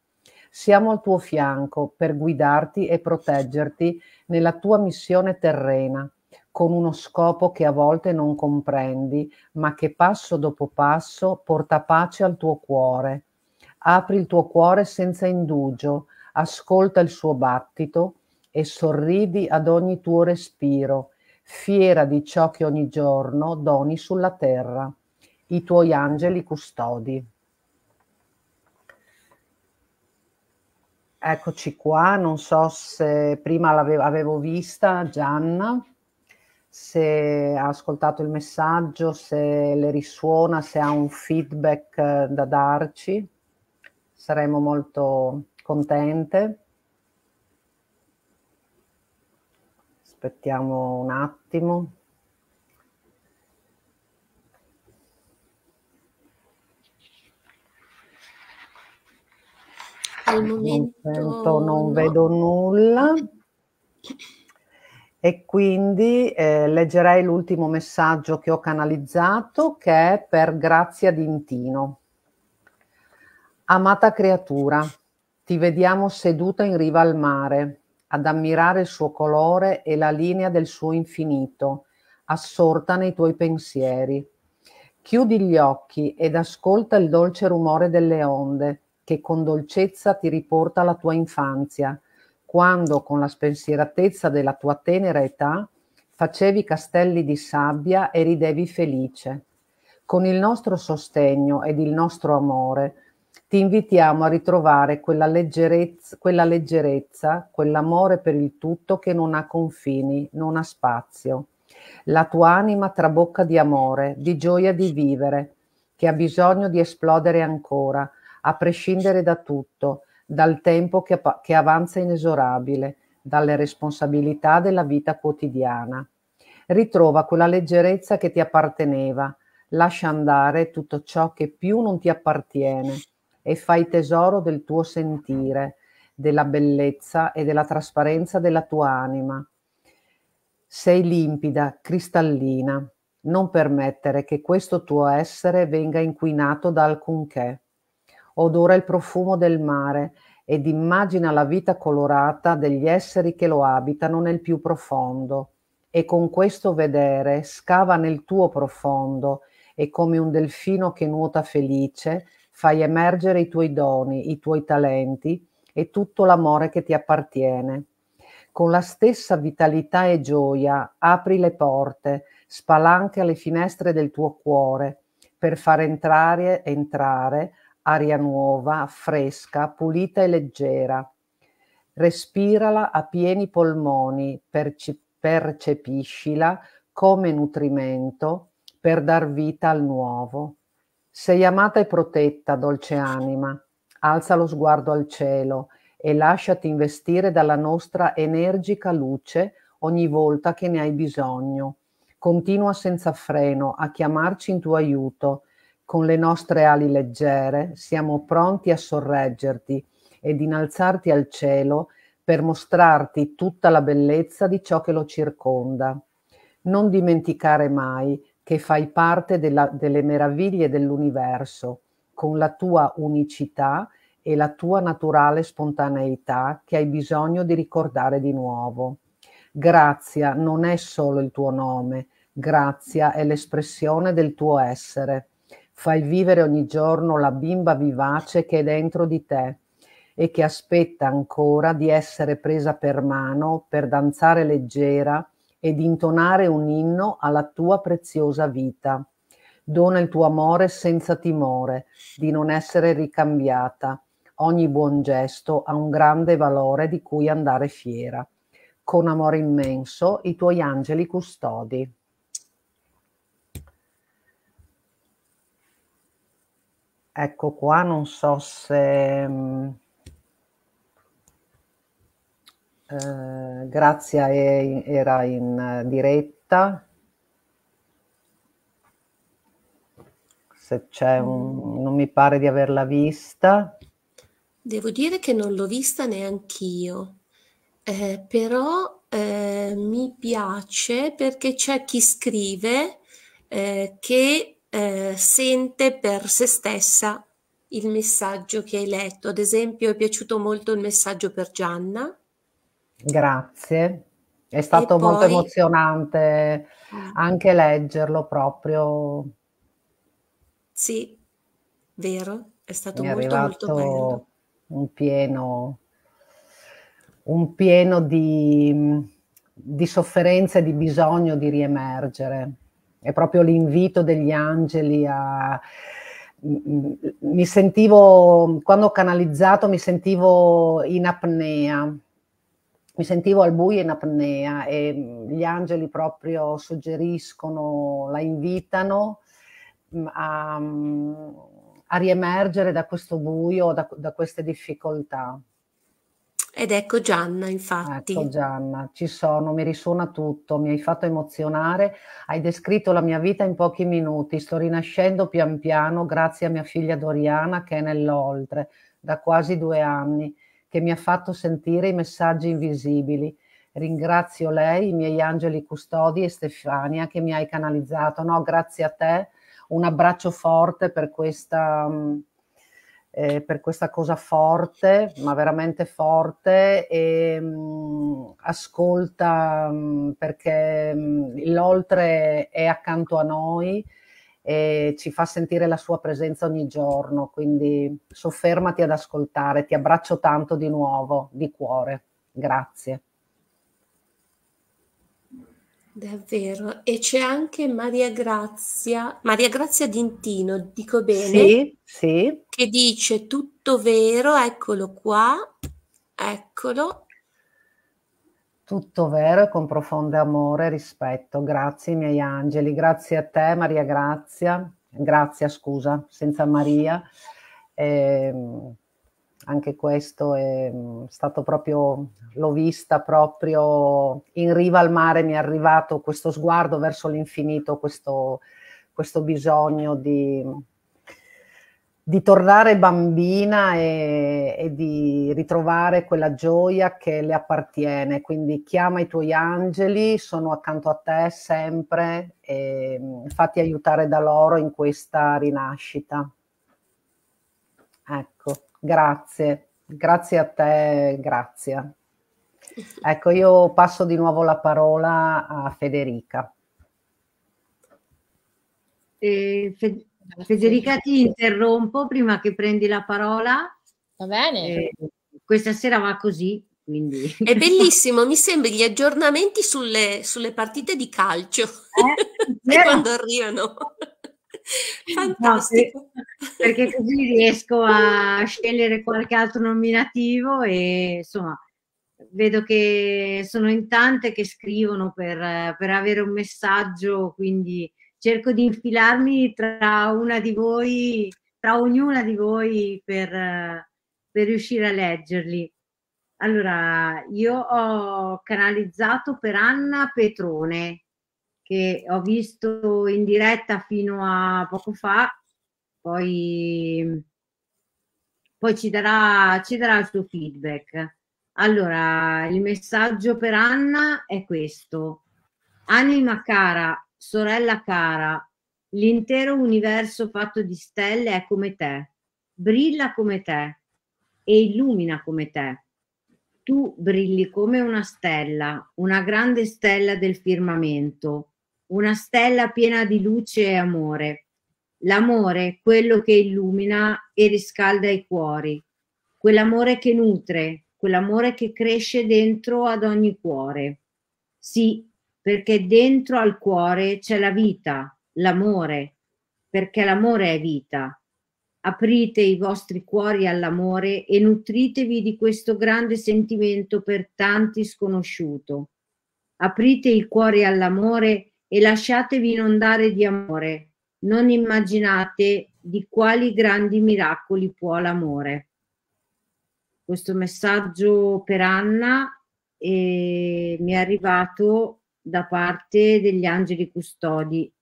Siamo al tuo fianco per guidarti e proteggerti nella tua missione terrena, con uno scopo che a volte non comprendi, ma che passo dopo passo porta pace al tuo cuore. Apri il tuo cuore senza indugio, ascolta il suo battito e sorridi ad ogni tuo respiro, fiera di ciò che ogni giorno doni sulla terra. I tuoi angeli custodi. Eccoci qua, non so se prima l'avevo vista Gianna, se ha ascoltato il messaggio, se le risuona, se ha un feedback eh, da darci, saremo molto contente. Aspettiamo un attimo. al momento sento, non no. vedo nulla. E quindi eh, leggerei l'ultimo messaggio che ho canalizzato che è per Grazia Dintino. Amata creatura, ti vediamo seduta in riva al mare, ad ammirare il suo colore e la linea del suo infinito, assorta nei tuoi pensieri. Chiudi gli occhi ed ascolta il dolce rumore delle onde, che con dolcezza ti riporta alla tua infanzia, quando con la spensieratezza della tua tenera età facevi castelli di sabbia e ridevi felice. Con il nostro sostegno ed il nostro amore ti invitiamo a ritrovare quella leggerezza, quella leggerezza, quell'amore per il tutto che non ha confini, non ha spazio. La tua anima trabocca di amore, di gioia di vivere, che ha bisogno di esplodere ancora, a prescindere da tutto, dal tempo che, che avanza inesorabile, dalle responsabilità della vita quotidiana. Ritrova quella leggerezza che ti apparteneva, lascia andare tutto ciò che più non ti appartiene e fai tesoro del tuo sentire, della bellezza e della trasparenza della tua anima. Sei limpida, cristallina. Non permettere che questo tuo essere venga inquinato da alcunché odora il profumo del mare ed immagina la vita colorata degli esseri che lo abitano nel più profondo. E con questo vedere scava nel tuo profondo e come un delfino che nuota felice fai emergere i tuoi doni, i tuoi talenti e tutto l'amore che ti appartiene. Con la stessa vitalità e gioia apri le porte, spalanca le finestre del tuo cuore per far entrare, entrare aria nuova, fresca, pulita e leggera. Respirala a pieni polmoni, perci- percepiscila come nutrimento per dar vita al nuovo. Sei amata e protetta, dolce anima. Alza lo sguardo al cielo e lasciati investire dalla nostra energica luce ogni volta che ne hai bisogno. Continua senza freno a chiamarci in tuo aiuto con le nostre ali leggere siamo pronti a sorreggerti ed innalzarti al cielo per mostrarti tutta la bellezza di ciò che lo circonda. Non dimenticare mai che fai parte della, delle meraviglie dell'universo, con la tua unicità e la tua naturale spontaneità che hai bisogno di ricordare di nuovo. Grazia non è solo il tuo nome, grazia è l'espressione del tuo essere fai vivere ogni giorno la bimba vivace che è dentro di te e che aspetta ancora di essere presa per mano per danzare leggera ed intonare un inno alla tua preziosa vita. Dona il tuo amore senza timore di non essere ricambiata. Ogni buon gesto ha un grande valore di cui andare fiera. Con amore immenso i tuoi angeli custodi. Ecco qua, non so se... Mm, eh, Grazia è, era in eh, diretta. Se c'è un... Mm. non mi pare di averla vista. Devo dire che non l'ho vista neanch'io, eh, però eh, mi piace perché c'è chi scrive eh, che eh, sente per se stessa il messaggio che hai letto. Ad esempio, è piaciuto molto il messaggio per Gianna. Grazie, è stato poi... molto emozionante mm. anche leggerlo proprio. Sì, vero, è stato Mi è molto, molto bello. Un pieno, un pieno di, di sofferenza e di bisogno di riemergere è proprio l'invito degli angeli a... Mi sentivo, quando ho canalizzato, mi sentivo in apnea, mi sentivo al buio in apnea e gli angeli proprio suggeriscono, la invitano a, a riemergere da questo buio, da, da queste difficoltà. Ed ecco Gianna, infatti. Ecco Gianna, ci sono, mi risuona tutto, mi hai fatto emozionare, hai descritto la mia vita in pochi minuti, sto rinascendo pian piano grazie a mia figlia Doriana che è nell'oltre, da quasi due anni, che mi ha fatto sentire i messaggi invisibili. Ringrazio lei, i miei angeli custodi e Stefania che mi hai canalizzato. No, grazie a te, un abbraccio forte per questa... Mh, eh, per questa cosa forte, ma veramente forte, e mh, mm, ascolta mh, mm, perché mh, mm, l'oltre è accanto a noi e ci fa sentire la sua presenza ogni giorno, quindi soffermati ad ascoltare, ti abbraccio tanto di nuovo, di cuore, grazie. Davvero. E c'è anche Maria Grazia, Maria Grazia Dintino, dico bene? Sì, sì. Che dice tutto vero, eccolo qua, eccolo. Tutto vero e con profondo amore e rispetto. Grazie miei angeli, grazie a te Maria Grazia, Grazia scusa, senza Maria. Eh, anche questo è mm, stato proprio, l'ho vista proprio in riva al mare, mi è arrivato questo sguardo verso l'infinito, questo, questo bisogno di, di tornare bambina e, e, di ritrovare quella gioia che le appartiene. Quindi chiama i tuoi angeli, sono accanto a te sempre e mm, fatti aiutare da loro in questa rinascita. Ecco. Grazie, grazie a te, grazie. Ecco, io passo di nuovo la parola a Federica. Eh, Fe Federica, ti interrompo prima che prendi la parola. Va bene. Eh, questa sera va così. Quindi. È bellissimo, mi sembra gli aggiornamenti sulle, sulle partite di calcio eh? (laughs) quando arrivano. Fantastico. No, perché così riesco a scegliere qualche altro nominativo e insomma vedo che sono in tante che scrivono per, per avere un messaggio, quindi cerco di infilarmi tra una di voi, tra ognuna di voi per, per riuscire a leggerli. Allora, io ho canalizzato per Anna Petrone, che ho visto in diretta fino a poco fa, poi, poi ci, darà, ci darà il suo feedback. Allora, il messaggio per Anna è questo. Anima cara, sorella cara, l'intero universo fatto di stelle è come te, brilla come te e illumina come te. Tu brilli come una stella, una grande stella del firmamento, una stella piena di luce e amore. L'amore, quello che illumina e riscalda i cuori, quell'amore che nutre, quell'amore che cresce dentro ad ogni cuore. Sì, perché dentro al cuore c'è la vita, l'amore, perché l'amore è vita. Aprite i vostri cuori all'amore e nutritevi di questo grande sentimento per tanti sconosciuto. Aprite i cuori all'amore e lasciatevi inondare di amore. Non immaginate di quali grandi miracoli può l'amore. Questo messaggio per Anna eh, mi è arrivato da parte degli angeli custodi,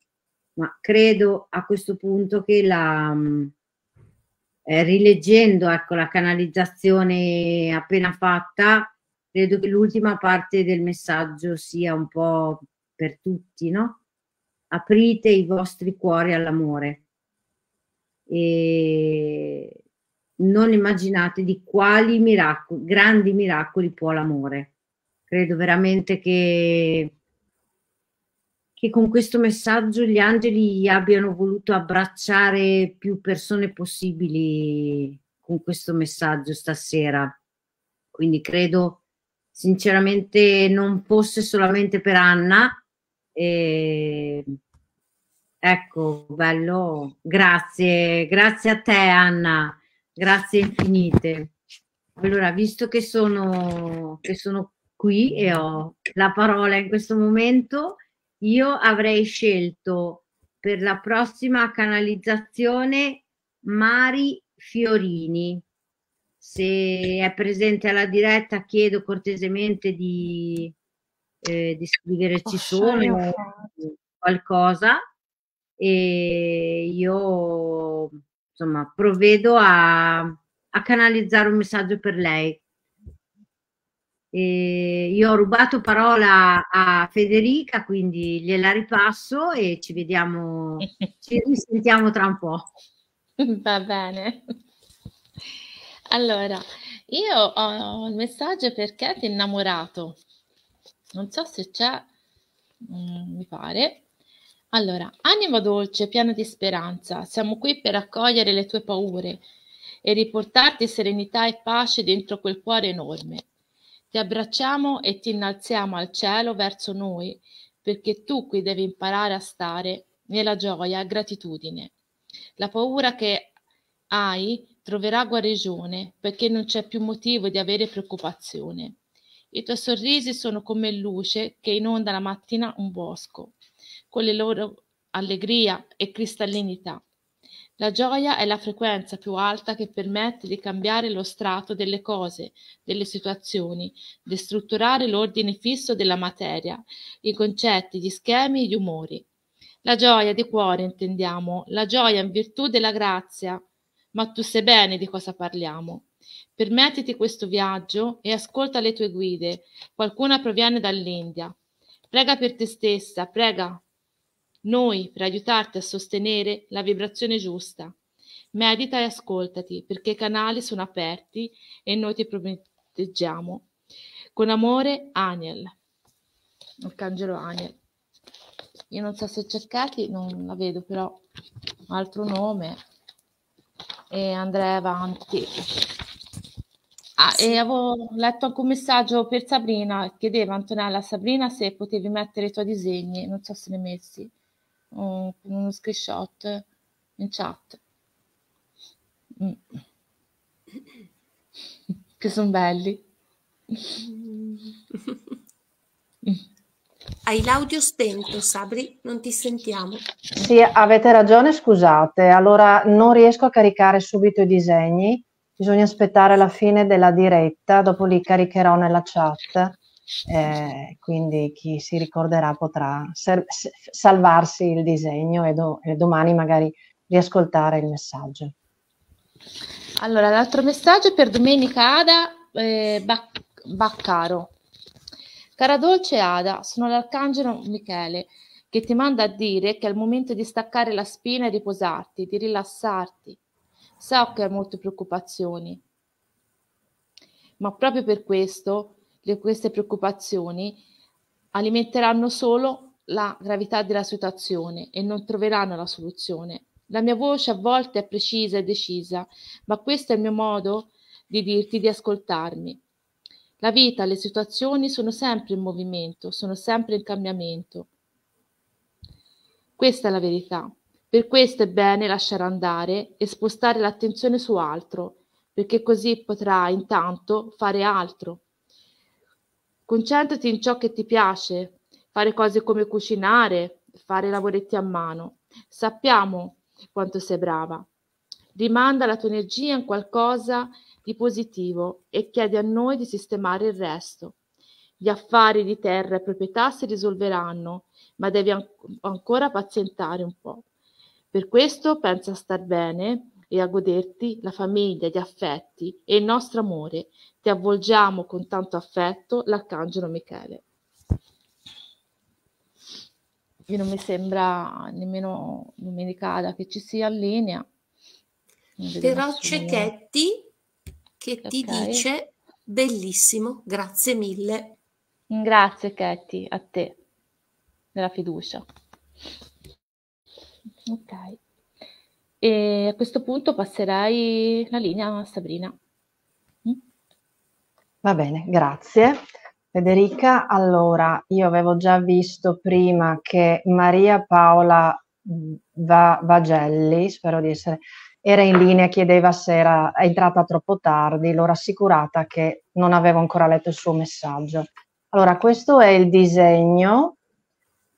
ma credo a questo punto che la, mm, eh, rileggendo ecco, la canalizzazione appena fatta, credo che l'ultima parte del messaggio sia un po' per tutti, no? Aprite i vostri cuori all'amore e non immaginate di quali miracoli, grandi miracoli può l'amore. Credo veramente che, che con questo messaggio gli angeli abbiano voluto abbracciare più persone possibili con questo messaggio stasera. Quindi credo sinceramente non fosse solamente per Anna, e, ecco, bello, grazie, grazie a te Anna, grazie infinite. Allora, visto che sono, che sono qui e ho la parola in questo momento, io avrei scelto per la prossima canalizzazione Mari Fiorini. Se è presente alla diretta chiedo cortesemente di, eh, di scrivere ci sono eh, qualcosa e io insomma provvedo a, a canalizzare un messaggio per lei. E io ho rubato parola a Federica, quindi gliela ripasso e ci vediamo, (laughs) ci risentiamo tra un po'. Va bene. Allora, io ho il messaggio perché ti è innamorato non so se c'è, mm, mi pare. Allora, anima dolce, piena di speranza, siamo qui per accogliere le tue paure e riportarti serenità e pace dentro quel cuore enorme. Ti abbracciamo e ti innalziamo al cielo verso noi, perché tu qui devi imparare a stare nella gioia e gratitudine. La paura che hai troverà guarigione, perché non c'è più motivo di avere preoccupazione. I tuoi sorrisi sono come luce che inonda la mattina un bosco, con le loro allegria e cristallinità. La gioia è la frequenza più alta che permette di cambiare lo strato delle cose, delle situazioni, di strutturare l'ordine fisso della materia, i concetti, gli schemi, gli umori. La gioia di cuore, intendiamo, la gioia in virtù della grazia. Ma tu sai bene di cosa parliamo. Permettiti questo viaggio e ascolta le tue guide. Qualcuna proviene dall'India. Prega per te stessa, prega noi per aiutarti a sostenere la vibrazione giusta. Medita e ascoltati perché i canali sono aperti e noi ti proteggiamo. Con amore, Aniel. Arcangelo Aniel. Io non so se cercati, non la vedo però. Altro nome. E andrei avanti. Ah, sì. e avevo letto anche un messaggio per Sabrina, chiedeva Antonella a Sabrina se potevi mettere i tuoi disegni, non so se ne hai messi, con uno screenshot in chat. Mm. (laughs) che sono belli. (laughs) Hai l'audio spento, Sabri, non ti sentiamo. Sì, avete ragione, scusate. Allora non riesco a caricare subito i disegni bisogna aspettare la fine della diretta, dopo li caricherò nella chat, eh, quindi chi si ricorderà potrà ser- salvarsi il disegno e, do- e domani magari riascoltare il messaggio. Allora, l'altro messaggio è per domenica Ada eh, Bac- Baccaro. Cara dolce Ada, sono l'Arcangelo Michele che ti manda a dire che è il momento di staccare la spina e riposarti, di rilassarti, So che ha molte preoccupazioni, ma proprio per questo le, queste preoccupazioni alimenteranno solo la gravità della situazione e non troveranno la soluzione. La mia voce a volte è precisa e decisa, ma questo è il mio modo di dirti di ascoltarmi. La vita, le situazioni sono sempre in movimento, sono sempre in cambiamento. Questa è la verità. Per questo è bene lasciare andare e spostare l'attenzione su altro, perché così potrai intanto fare altro. Concentrati in ciò che ti piace, fare cose come cucinare, fare lavoretti a mano. Sappiamo quanto sei brava. Rimanda la tua energia in qualcosa di positivo e chiedi a noi di sistemare il resto. Gli affari di terra e proprietà si risolveranno, ma devi an- ancora pazientare un po'. Per questo pensa a star bene e a goderti la famiglia, gli affetti e il nostro amore. Ti avvolgiamo con tanto affetto l'Arcangelo Michele. Io non mi sembra nemmeno Domenicala che ci sia in linea. Però c'è Chetti che okay. ti dice bellissimo, grazie mille. Grazie Chetti, a te, della fiducia. Ok. E a questo punto passerai la linea a Sabrina. Mm? Va bene, grazie. Federica, allora io avevo già visto prima che Maria Paola mm, Vagelli, spero di essere, era in linea, chiedeva se era è entrata troppo tardi, l'ho rassicurata che non avevo ancora letto il suo messaggio. Allora, questo è il disegno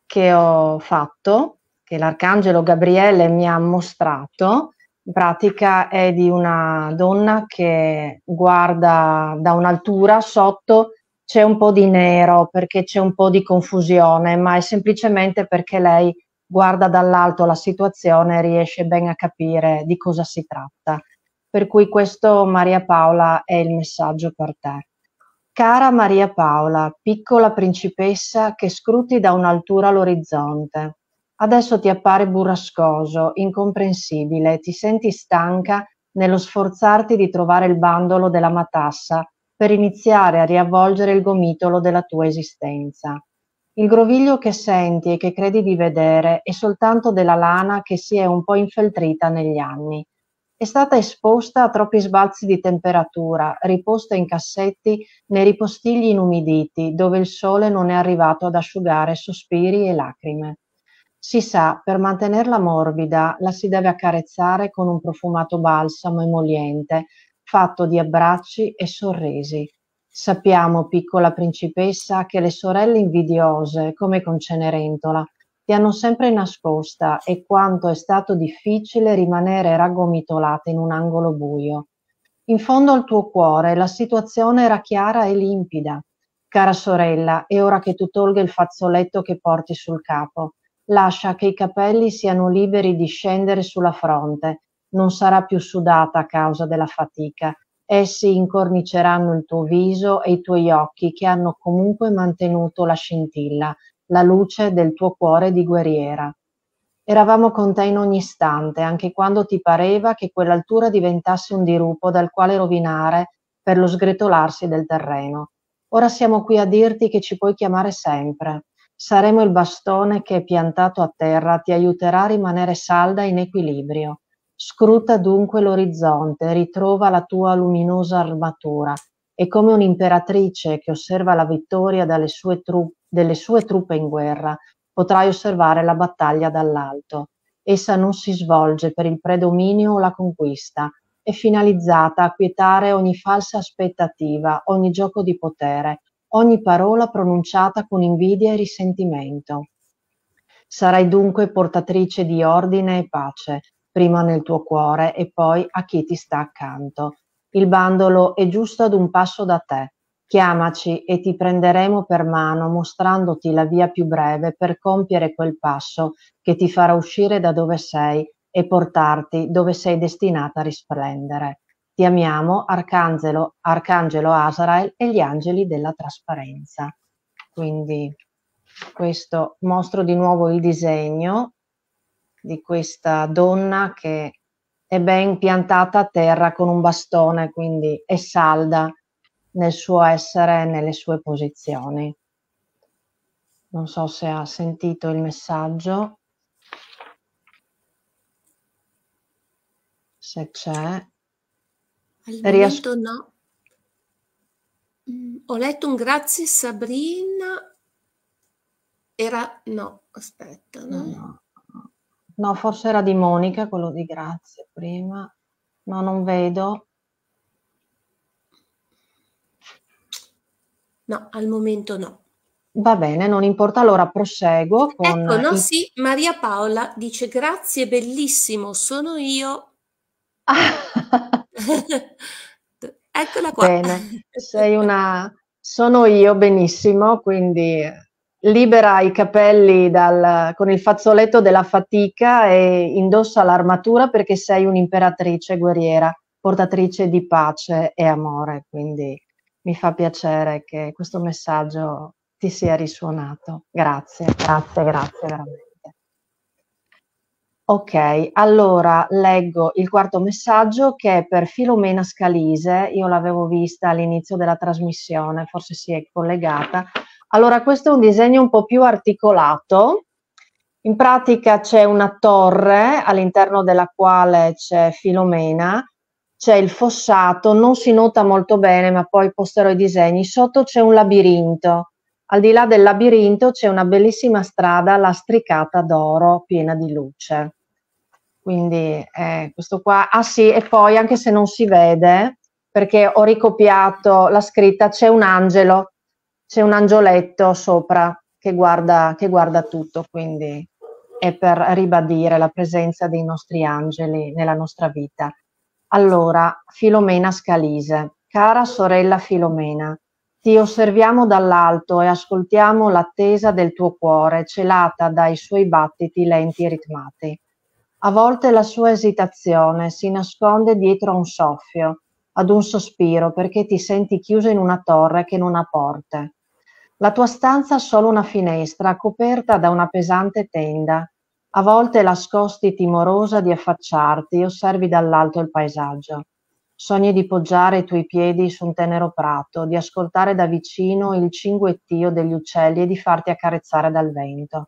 che ho fatto che l'arcangelo Gabriele mi ha mostrato, in pratica è di una donna che guarda da un'altura sotto c'è un po' di nero perché c'è un po' di confusione, ma è semplicemente perché lei guarda dall'alto la situazione e riesce ben a capire di cosa si tratta. Per cui questo Maria Paola è il messaggio per te. Cara Maria Paola, piccola principessa che scruti da un'altura l'orizzonte, Adesso ti appare burrascoso, incomprensibile, ti senti stanca nello sforzarti di trovare il bandolo della matassa per iniziare a riavvolgere il gomitolo della tua esistenza. Il groviglio che senti e che credi di vedere è soltanto della lana che si è un po' infeltrita negli anni. È stata esposta a troppi sbalzi di temperatura, riposta in cassetti nei ripostigli inumiditi dove il sole non è arrivato ad asciugare sospiri e lacrime. Si sa, per mantenerla morbida la si deve accarezzare con un profumato balsamo emoliente, fatto di abbracci e sorrisi. Sappiamo, piccola principessa, che le sorelle invidiose, come con Cenerentola, ti hanno sempre nascosta e quanto è stato difficile rimanere raggomitolata in un angolo buio. In fondo al tuo cuore la situazione era chiara e limpida. Cara sorella, è ora che tu tolga il fazzoletto che porti sul capo lascia che i capelli siano liberi di scendere sulla fronte, non sarà più sudata a causa della fatica. Essi incorniceranno il tuo viso e i tuoi occhi che hanno comunque mantenuto la scintilla, la luce del tuo cuore di guerriera. Eravamo con te in ogni istante, anche quando ti pareva che quell'altura diventasse un dirupo dal quale rovinare per lo sgretolarsi del terreno. Ora siamo qui a dirti che ci puoi chiamare sempre saremo il bastone che piantato a terra, ti aiuterà a rimanere salda in equilibrio. Scruta dunque l'orizzonte, ritrova la tua luminosa armatura e come un'imperatrice che osserva la vittoria sue tru- delle sue truppe in guerra, potrai osservare la battaglia dall'alto. Essa non si svolge per il predominio o la conquista, è finalizzata a quietare ogni falsa aspettativa, ogni gioco di potere, ogni parola pronunciata con invidia e risentimento. Sarai dunque portatrice di ordine e pace, prima nel tuo cuore e poi a chi ti sta accanto. Il bandolo è giusto ad un passo da te. Chiamaci e ti prenderemo per mano mostrandoti la via più breve per compiere quel passo che ti farà uscire da dove sei e portarti dove sei destinata a risplendere. Ti amiamo, Arcangelo, Arcangelo Azrael e gli angeli della trasparenza. Quindi questo mostro di nuovo il disegno di questa donna che è ben piantata a terra con un bastone, quindi è salda nel suo essere e nelle sue posizioni. Non so se ha sentito il messaggio. Se c'è. Al Riesco. momento no. Mm, ho letto un grazie Sabrina. Era no, aspetta, no? no. No, forse era di Monica quello di grazie prima, ma non vedo. No, al momento no. Va bene, non importa, allora proseguo. Con ecco, no, il... sì, Maria Paola dice grazie, bellissimo, sono io. (laughs) (laughs) Eccola qua. Bene, sei una... Sono io benissimo, quindi libera i capelli dal, con il fazzoletto della fatica e indossa l'armatura perché sei un'imperatrice guerriera, portatrice di pace e amore. Quindi mi fa piacere che questo messaggio ti sia risuonato. Grazie, grazie, grazie veramente. Ok, allora leggo il quarto messaggio che è per Filomena Scalise, io l'avevo vista all'inizio della trasmissione, forse si è collegata. Allora questo è un disegno un po' più articolato, in pratica c'è una torre all'interno della quale c'è Filomena, c'è il fossato, non si nota molto bene ma poi posterò i disegni, sotto c'è un labirinto, al di là del labirinto c'è una bellissima strada lastricata d'oro piena di luce. Quindi eh, questo qua, ah sì, e poi anche se non si vede, perché ho ricopiato la scritta, c'è un angelo, c'è un angioletto sopra che guarda, che guarda tutto, quindi è per ribadire la presenza dei nostri angeli nella nostra vita. Allora, Filomena Scalise, cara sorella Filomena, ti osserviamo dall'alto e ascoltiamo l'attesa del tuo cuore celata dai suoi battiti lenti e ritmati. A volte la sua esitazione si nasconde dietro a un soffio, ad un sospiro, perché ti senti chiuso in una torre che non ha porte. La tua stanza ha solo una finestra coperta da una pesante tenda. A volte la scosti timorosa di affacciarti e osservi dall'alto il paesaggio. Sogni di poggiare i tuoi piedi su un tenero prato, di ascoltare da vicino il cinguettio degli uccelli e di farti accarezzare dal vento.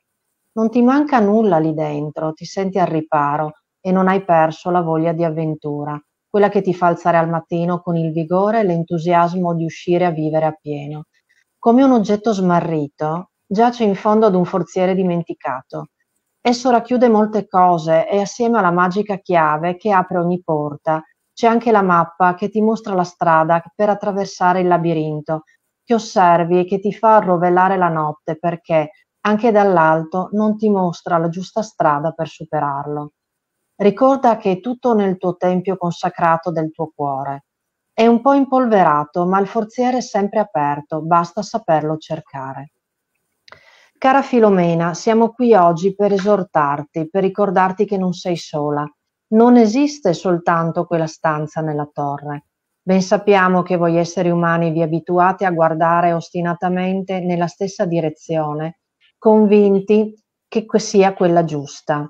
Non ti manca nulla lì dentro, ti senti al riparo e non hai perso la voglia di avventura, quella che ti fa alzare al mattino con il vigore e l'entusiasmo di uscire a vivere appieno. Come un oggetto smarrito, giace in fondo ad un forziere dimenticato. Esso racchiude molte cose e assieme alla magica chiave che apre ogni porta, c'è anche la mappa che ti mostra la strada per attraversare il labirinto, che osservi e che ti fa arrovellare la notte perché anche dall'alto, non ti mostra la giusta strada per superarlo. Ricorda che è tutto nel tuo tempio consacrato del tuo cuore. È un po' impolverato, ma il forziere è sempre aperto, basta saperlo cercare. Cara Filomena, siamo qui oggi per esortarti, per ricordarti che non sei sola. Non esiste soltanto quella stanza nella torre. Ben sappiamo che voi esseri umani vi abituate a guardare ostinatamente nella stessa direzione convinti che sia quella giusta.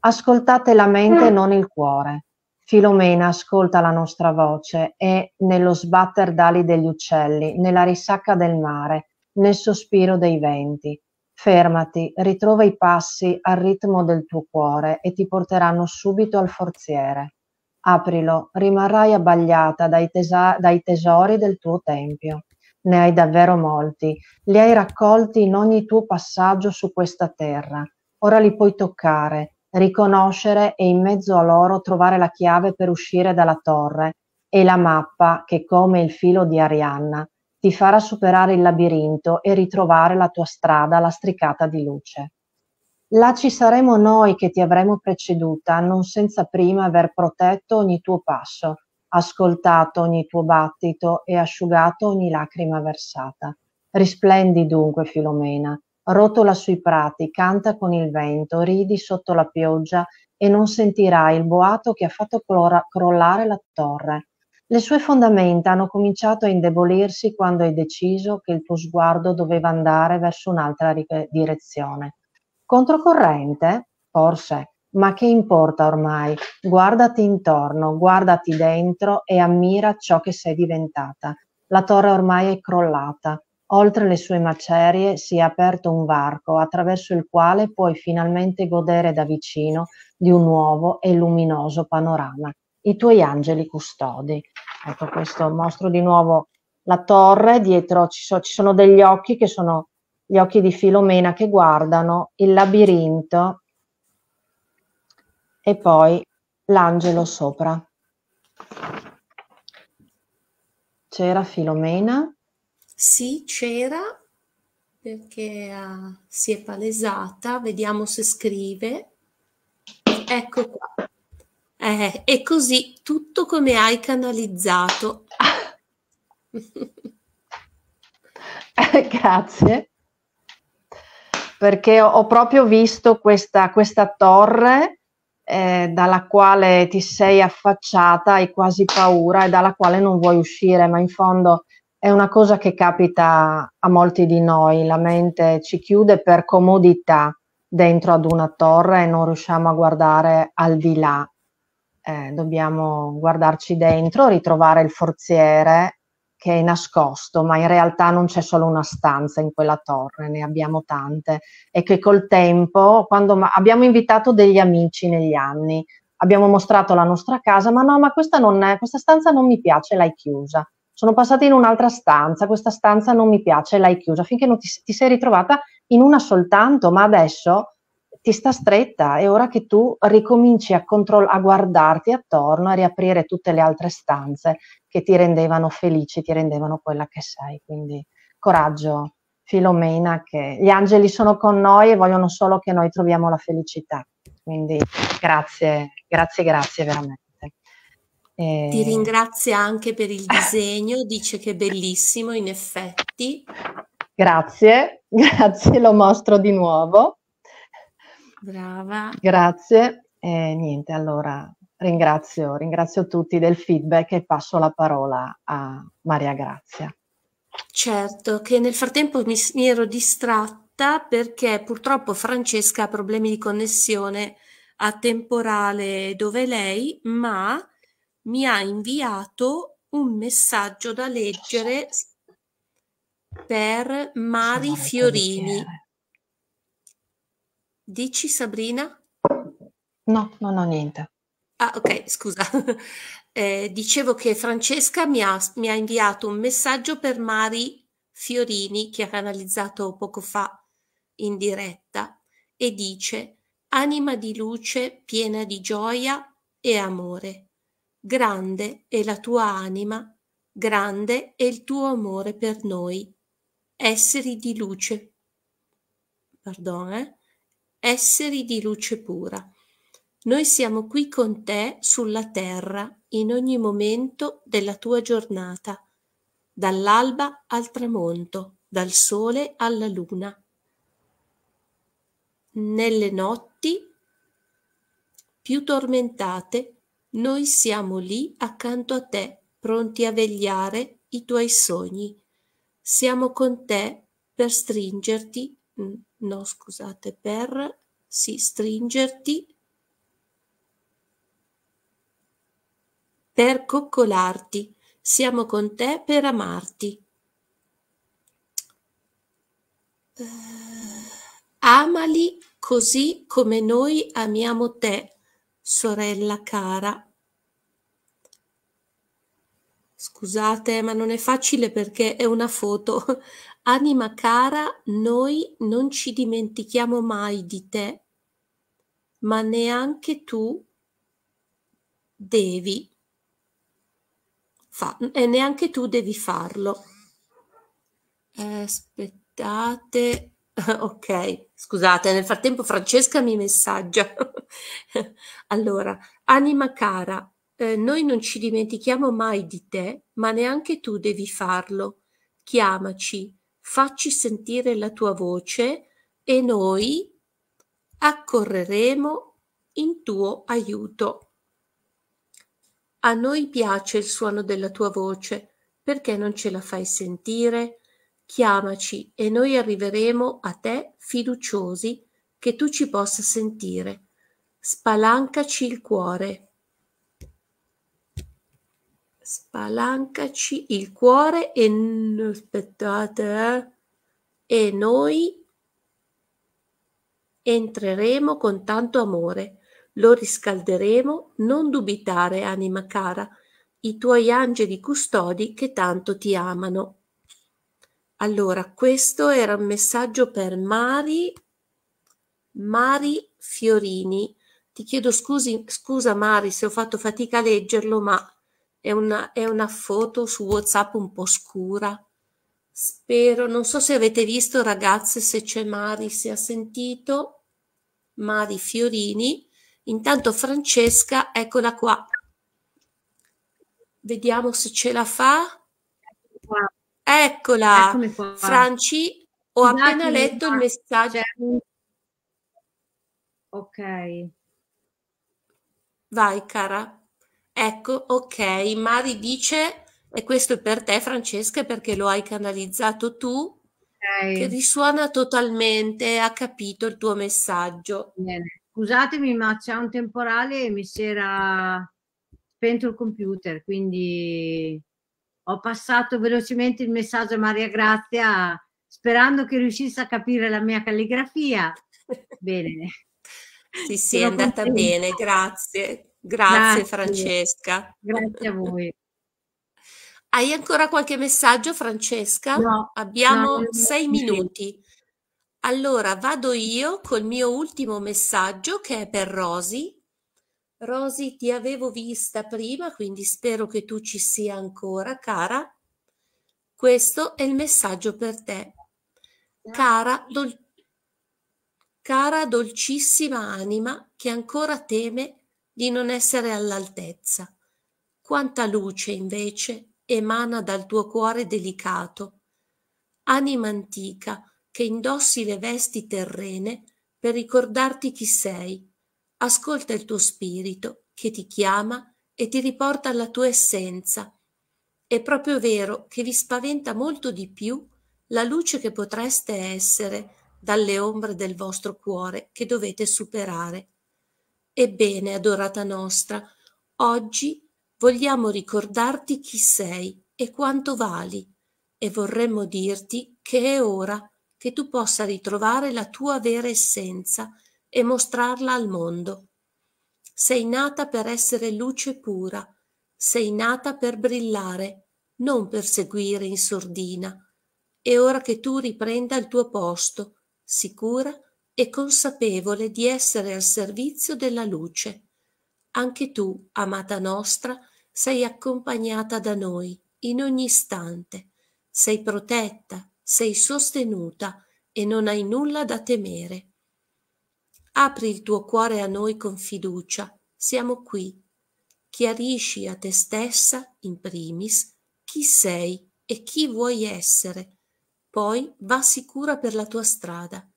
Ascoltate la mente e non il cuore. Filomena ascolta la nostra voce e nello sbatter d'ali degli uccelli, nella risacca del mare, nel sospiro dei venti. Fermati, ritrova i passi al ritmo del tuo cuore e ti porteranno subito al forziere. Aprilo, rimarrai abbagliata dai, tesa- dai tesori del tuo tempio ne hai davvero molti, li hai raccolti in ogni tuo passaggio su questa terra. Ora li puoi toccare, riconoscere e in mezzo a loro trovare la chiave per uscire dalla torre e la mappa che, come il filo di Arianna, ti farà superare il labirinto e ritrovare la tua strada lastricata di luce. Là ci saremo noi che ti avremo preceduta, non senza prima aver protetto ogni tuo passo ascoltato ogni tuo battito e asciugato ogni lacrima versata. Risplendi dunque, Filomena, rotola sui prati, canta con il vento, ridi sotto la pioggia e non sentirai il boato che ha fatto crollare la torre. Le sue fondamenta hanno cominciato a indebolirsi quando hai deciso che il tuo sguardo doveva andare verso un'altra direzione. Controcorrente? Forse, ma che importa ormai? Guardati intorno, guardati dentro e ammira ciò che sei diventata. La torre ormai è crollata. Oltre le sue macerie si è aperto un varco attraverso il quale puoi finalmente godere da vicino di un nuovo e luminoso panorama. I tuoi angeli custodi. Ecco questo, mostro di nuovo la torre, dietro ci, so, ci sono degli occhi che sono gli occhi di Filomena che guardano il labirinto e poi l'angelo sopra. C'era Filomena? Sì, c'era perché uh, si è palesata, vediamo se scrive. Ecco qua. Eh, così tutto come hai canalizzato. (laughs) Grazie. Perché ho, ho proprio visto questa, questa torre eh, dalla quale ti sei affacciata, hai quasi paura e dalla quale non vuoi uscire, ma in fondo è una cosa che capita a molti di noi, la mente ci chiude per comodità dentro ad una torre e non riusciamo a guardare al di là. Eh, dobbiamo guardarci dentro, ritrovare il forziere che è nascosto, ma in realtà non c'è solo una stanza in quella torre, ne abbiamo tante e che col tempo, quando abbiamo invitato degli amici negli anni, abbiamo mostrato la nostra casa, ma no, ma questa, non è, questa stanza non mi piace, l'hai chiusa. Sono passata in un'altra stanza, questa stanza non mi piace, l'hai chiusa, finché non ti, ti sei ritrovata in una soltanto, ma adesso ti sta stretta, è ora che tu ricominci a, controll- a guardarti attorno, a riaprire tutte le altre stanze che ti rendevano felice, ti rendevano quella che sei. Quindi coraggio, Filomena, che gli angeli sono con noi e vogliono solo che noi troviamo la felicità. Quindi grazie, grazie, grazie veramente. E... Ti ringrazia anche per il (laughs) disegno, dice che è bellissimo in effetti. Grazie, (laughs) grazie, lo mostro di nuovo. Brava. Grazie. E niente, allora ringrazio, ringrazio tutti del feedback e passo la parola a Maria Grazia. Certo, che nel frattempo mi, mi ero distratta perché purtroppo Francesca ha problemi di connessione a temporale dove lei, ma mi ha inviato un messaggio da leggere per Mari Fiorini. Dici Sabrina? No, non ho niente. Ah, ok, scusa. (laughs) Eh, dicevo che Francesca mi ha, mi ha, inviato un messaggio per Mari Fiorini che ha canalizzato poco fa in diretta e dice anima di luce piena di gioia e amore. Grande è la tua anima, grande è il tuo amore per noi. Esseri di luce. Pardon, eh? esseri di luce pura. Noi siamo qui con te sulla terra in ogni momento della tua giornata, dall'alba al tramonto, dal sole alla luna. Nelle notti più tormentate, noi siamo lì accanto a te, pronti a vegliare i tuoi sogni. Siamo con te per stringerti mm, no scusate, per, sì, stringerti, per coccolarti, siamo con te per amarti. Uh, amali così come noi amiamo te, sorella cara. Scusate, ma non è facile perché è una foto Anima cara, noi non ci dimentichiamo mai di te, ma neanche tu devi fa- e neanche tu devi farlo. aspettate, (laughs) ok, scusate, nel frattempo Francesca mi messaggia. (laughs) allora, anima cara, eh, noi non ci dimentichiamo mai di te, ma neanche tu devi farlo. Chiamaci facci sentire la tua voce e noi accorreremo in tuo aiuto. A noi piace il suono della tua voce, perché non ce la fai sentire? Chiamaci e noi arriveremo a te fiduciosi che tu ci possa sentire. Spalancaci il cuore spalancaci il cuore e aspettate eh, e noi entreremo con tanto amore lo riscalderemo non dubitare anima cara i tuoi angeli custodi che tanto ti amano allora questo era un messaggio per Mari Mari Fiorini ti chiedo scusi, scusa Mari se ho fatto fatica a leggerlo ma è una, è una foto su WhatsApp un po' scura. Spero, non so se avete visto ragazze, se c'è Mari, se ha sentito. Mari Fiorini. Intanto Francesca, eccola qua. Vediamo se ce la fa. Eccola. Franci, ho Scusatemi, appena letto il messaggio. Ok. Vai, cara. Ecco, ok, Mari dice, e questo è per te Francesca perché lo hai canalizzato tu, okay. che risuona totalmente, ha capito il tuo messaggio. Bene. Scusatemi, ma c'è un temporale e mi si era spento il computer, quindi ho passato velocemente il messaggio a Maria Grazia sperando che riuscisse a capire la mia calligrafia. (laughs) Bene. Sì, sì, è andata bene, grazie. Grazie, Grazie. Francesca. Grazie a voi. (laughs) Hai ancora qualche messaggio, Francesca? No, Abbiamo no, sei minuti. Allora vado io col mio ultimo messaggio che è per Rosy. Rosy, ti avevo vista prima, quindi spero che tu ci sia ancora, cara. Questo è il messaggio per te. Cara, dol cara dolcissima anima che ancora teme di non essere all'altezza. Quanta luce invece emana dal tuo cuore delicato, anima antica che indossi le vesti terrene per ricordarti chi sei. Ascolta il tuo spirito che ti chiama e ti riporta alla tua essenza. È proprio vero che vi spaventa molto di più la luce che potreste essere dalle ombre del vostro cuore che dovete superare. Ebbene, adorata nostra, oggi vogliamo ricordarti chi sei e quanto vali e vorremmo dirti che è ora che tu possa ritrovare la tua vera essenza e mostrarla al mondo. Sei nata per essere luce pura, sei nata per brillare, non per seguire in sordina. È ora che tu riprenda il tuo posto, sicura e consapevole di essere al servizio della luce. Anche tu, amata nostra, sei accompagnata da noi in ogni istante, sei protetta, sei sostenuta e non hai nulla da temere. Apri il tuo cuore a noi con fiducia, siamo qui. Chiarisci a te stessa, in primis, chi sei e chi vuoi essere. Poi va sicura per la tua strada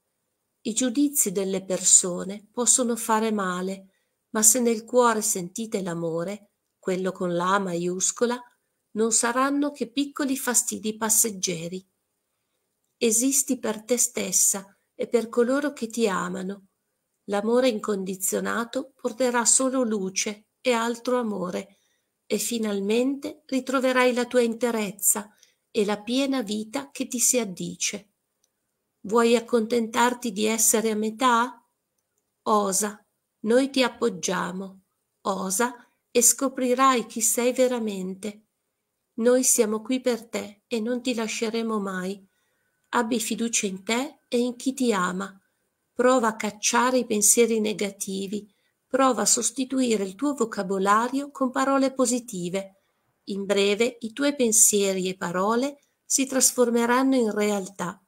i giudizi delle persone possono fare male, ma se nel cuore sentite l'amore, quello con la maiuscola, non saranno che piccoli fastidi passeggeri. Esisti per te stessa e per coloro che ti amano. L'amore incondizionato porterà solo luce e altro amore, e finalmente ritroverai la tua interezza e la piena vita che ti si addice. Vuoi accontentarti di essere a metà? Osa, noi ti appoggiamo. Osa e scoprirai chi sei veramente. Noi siamo qui per te e non ti lasceremo mai. Abbi fiducia in te e in chi ti ama. Prova a cacciare i pensieri negativi. Prova a sostituire il tuo vocabolario con parole positive. In breve i tuoi pensieri e parole si trasformeranno in realtà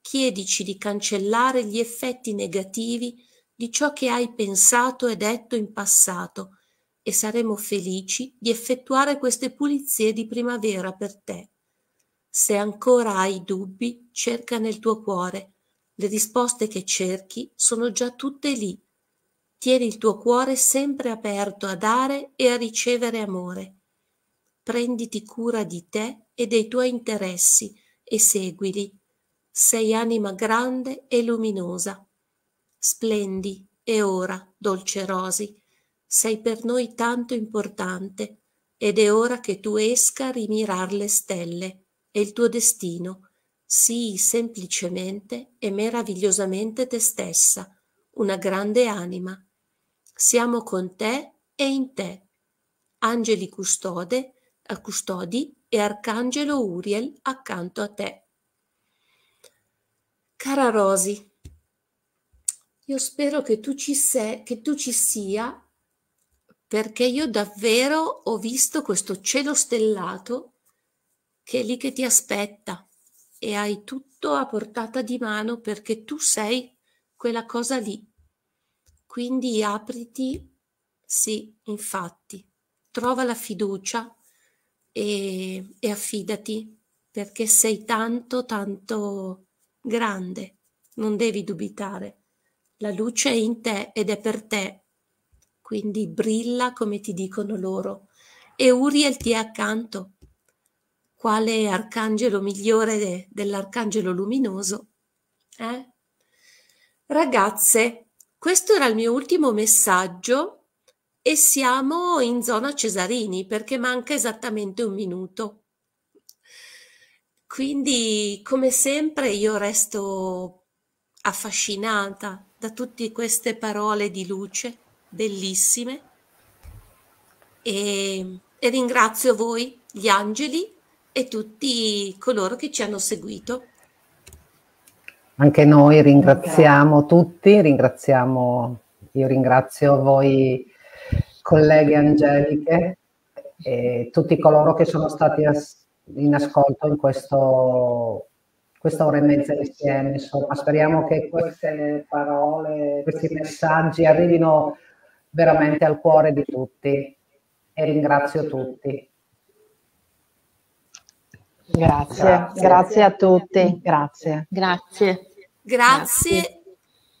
chiedici di cancellare gli effetti negativi di ciò che hai pensato e detto in passato e saremo felici di effettuare queste pulizie di primavera per te. Se ancora hai dubbi, cerca nel tuo cuore. Le risposte che cerchi sono già tutte lì. Tieni il tuo cuore sempre aperto a dare e a ricevere amore. Prenditi cura di te e dei tuoi interessi e seguili sei anima grande e luminosa. Splendi e ora, dolce Rosi, sei per noi tanto importante ed è ora che tu esca a rimirar le stelle e il tuo destino, sii semplicemente e meravigliosamente te stessa, una grande anima. Siamo con te e in te. Angeli custode, custodi e arcangelo Uriel accanto a te. Cara Rosy, io spero che tu ci, sei, che tu ci sia perché io davvero ho visto questo cielo stellato che è lì che ti aspetta e hai tutto a portata di mano perché tu sei quella cosa lì. Quindi apriti, sì, infatti, trova la fiducia e, e affidati perché sei tanto, tanto grande, non devi dubitare. La luce è in te ed è per te. Quindi brilla come ti dicono loro. E Uriel ti è accanto. Quale arcangelo migliore de, dell'arcangelo luminoso? Eh? Ragazze, questo era il mio ultimo messaggio e siamo in zona Cesarini perché manca esattamente un minuto. Quindi, come sempre, io resto affascinata da tutte queste parole di luce bellissime e, e ringrazio voi, gli angeli e tutti coloro che ci hanno seguito. Anche noi ringraziamo tutti, ringraziamo, io ringrazio voi colleghe angeliche e tutti coloro che sono stati assieme in ascolto in questo, questa ora e mezza insieme. Insomma, speriamo che queste parole, questi messaggi arrivino veramente al cuore di tutti e ringrazio tutti. Grazie, grazie, grazie a tutti, grazie. Grazie. Grazie.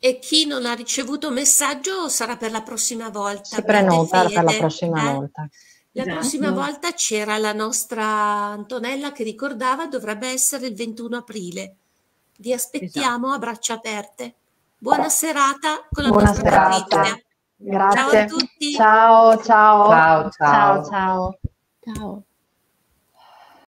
E chi non ha ricevuto messaggio sarà per la prossima volta. Si prenota per la prossima eh? volta. La esatto. prossima volta c'era la nostra Antonella che ricordava dovrebbe essere il 21 aprile. Vi aspettiamo esatto. a braccia aperte. Buona serata con la Buona nostra serata. Grazie. Ciao a tutti. Ciao, ciao. Ciao, ciao. ciao, ciao. ciao.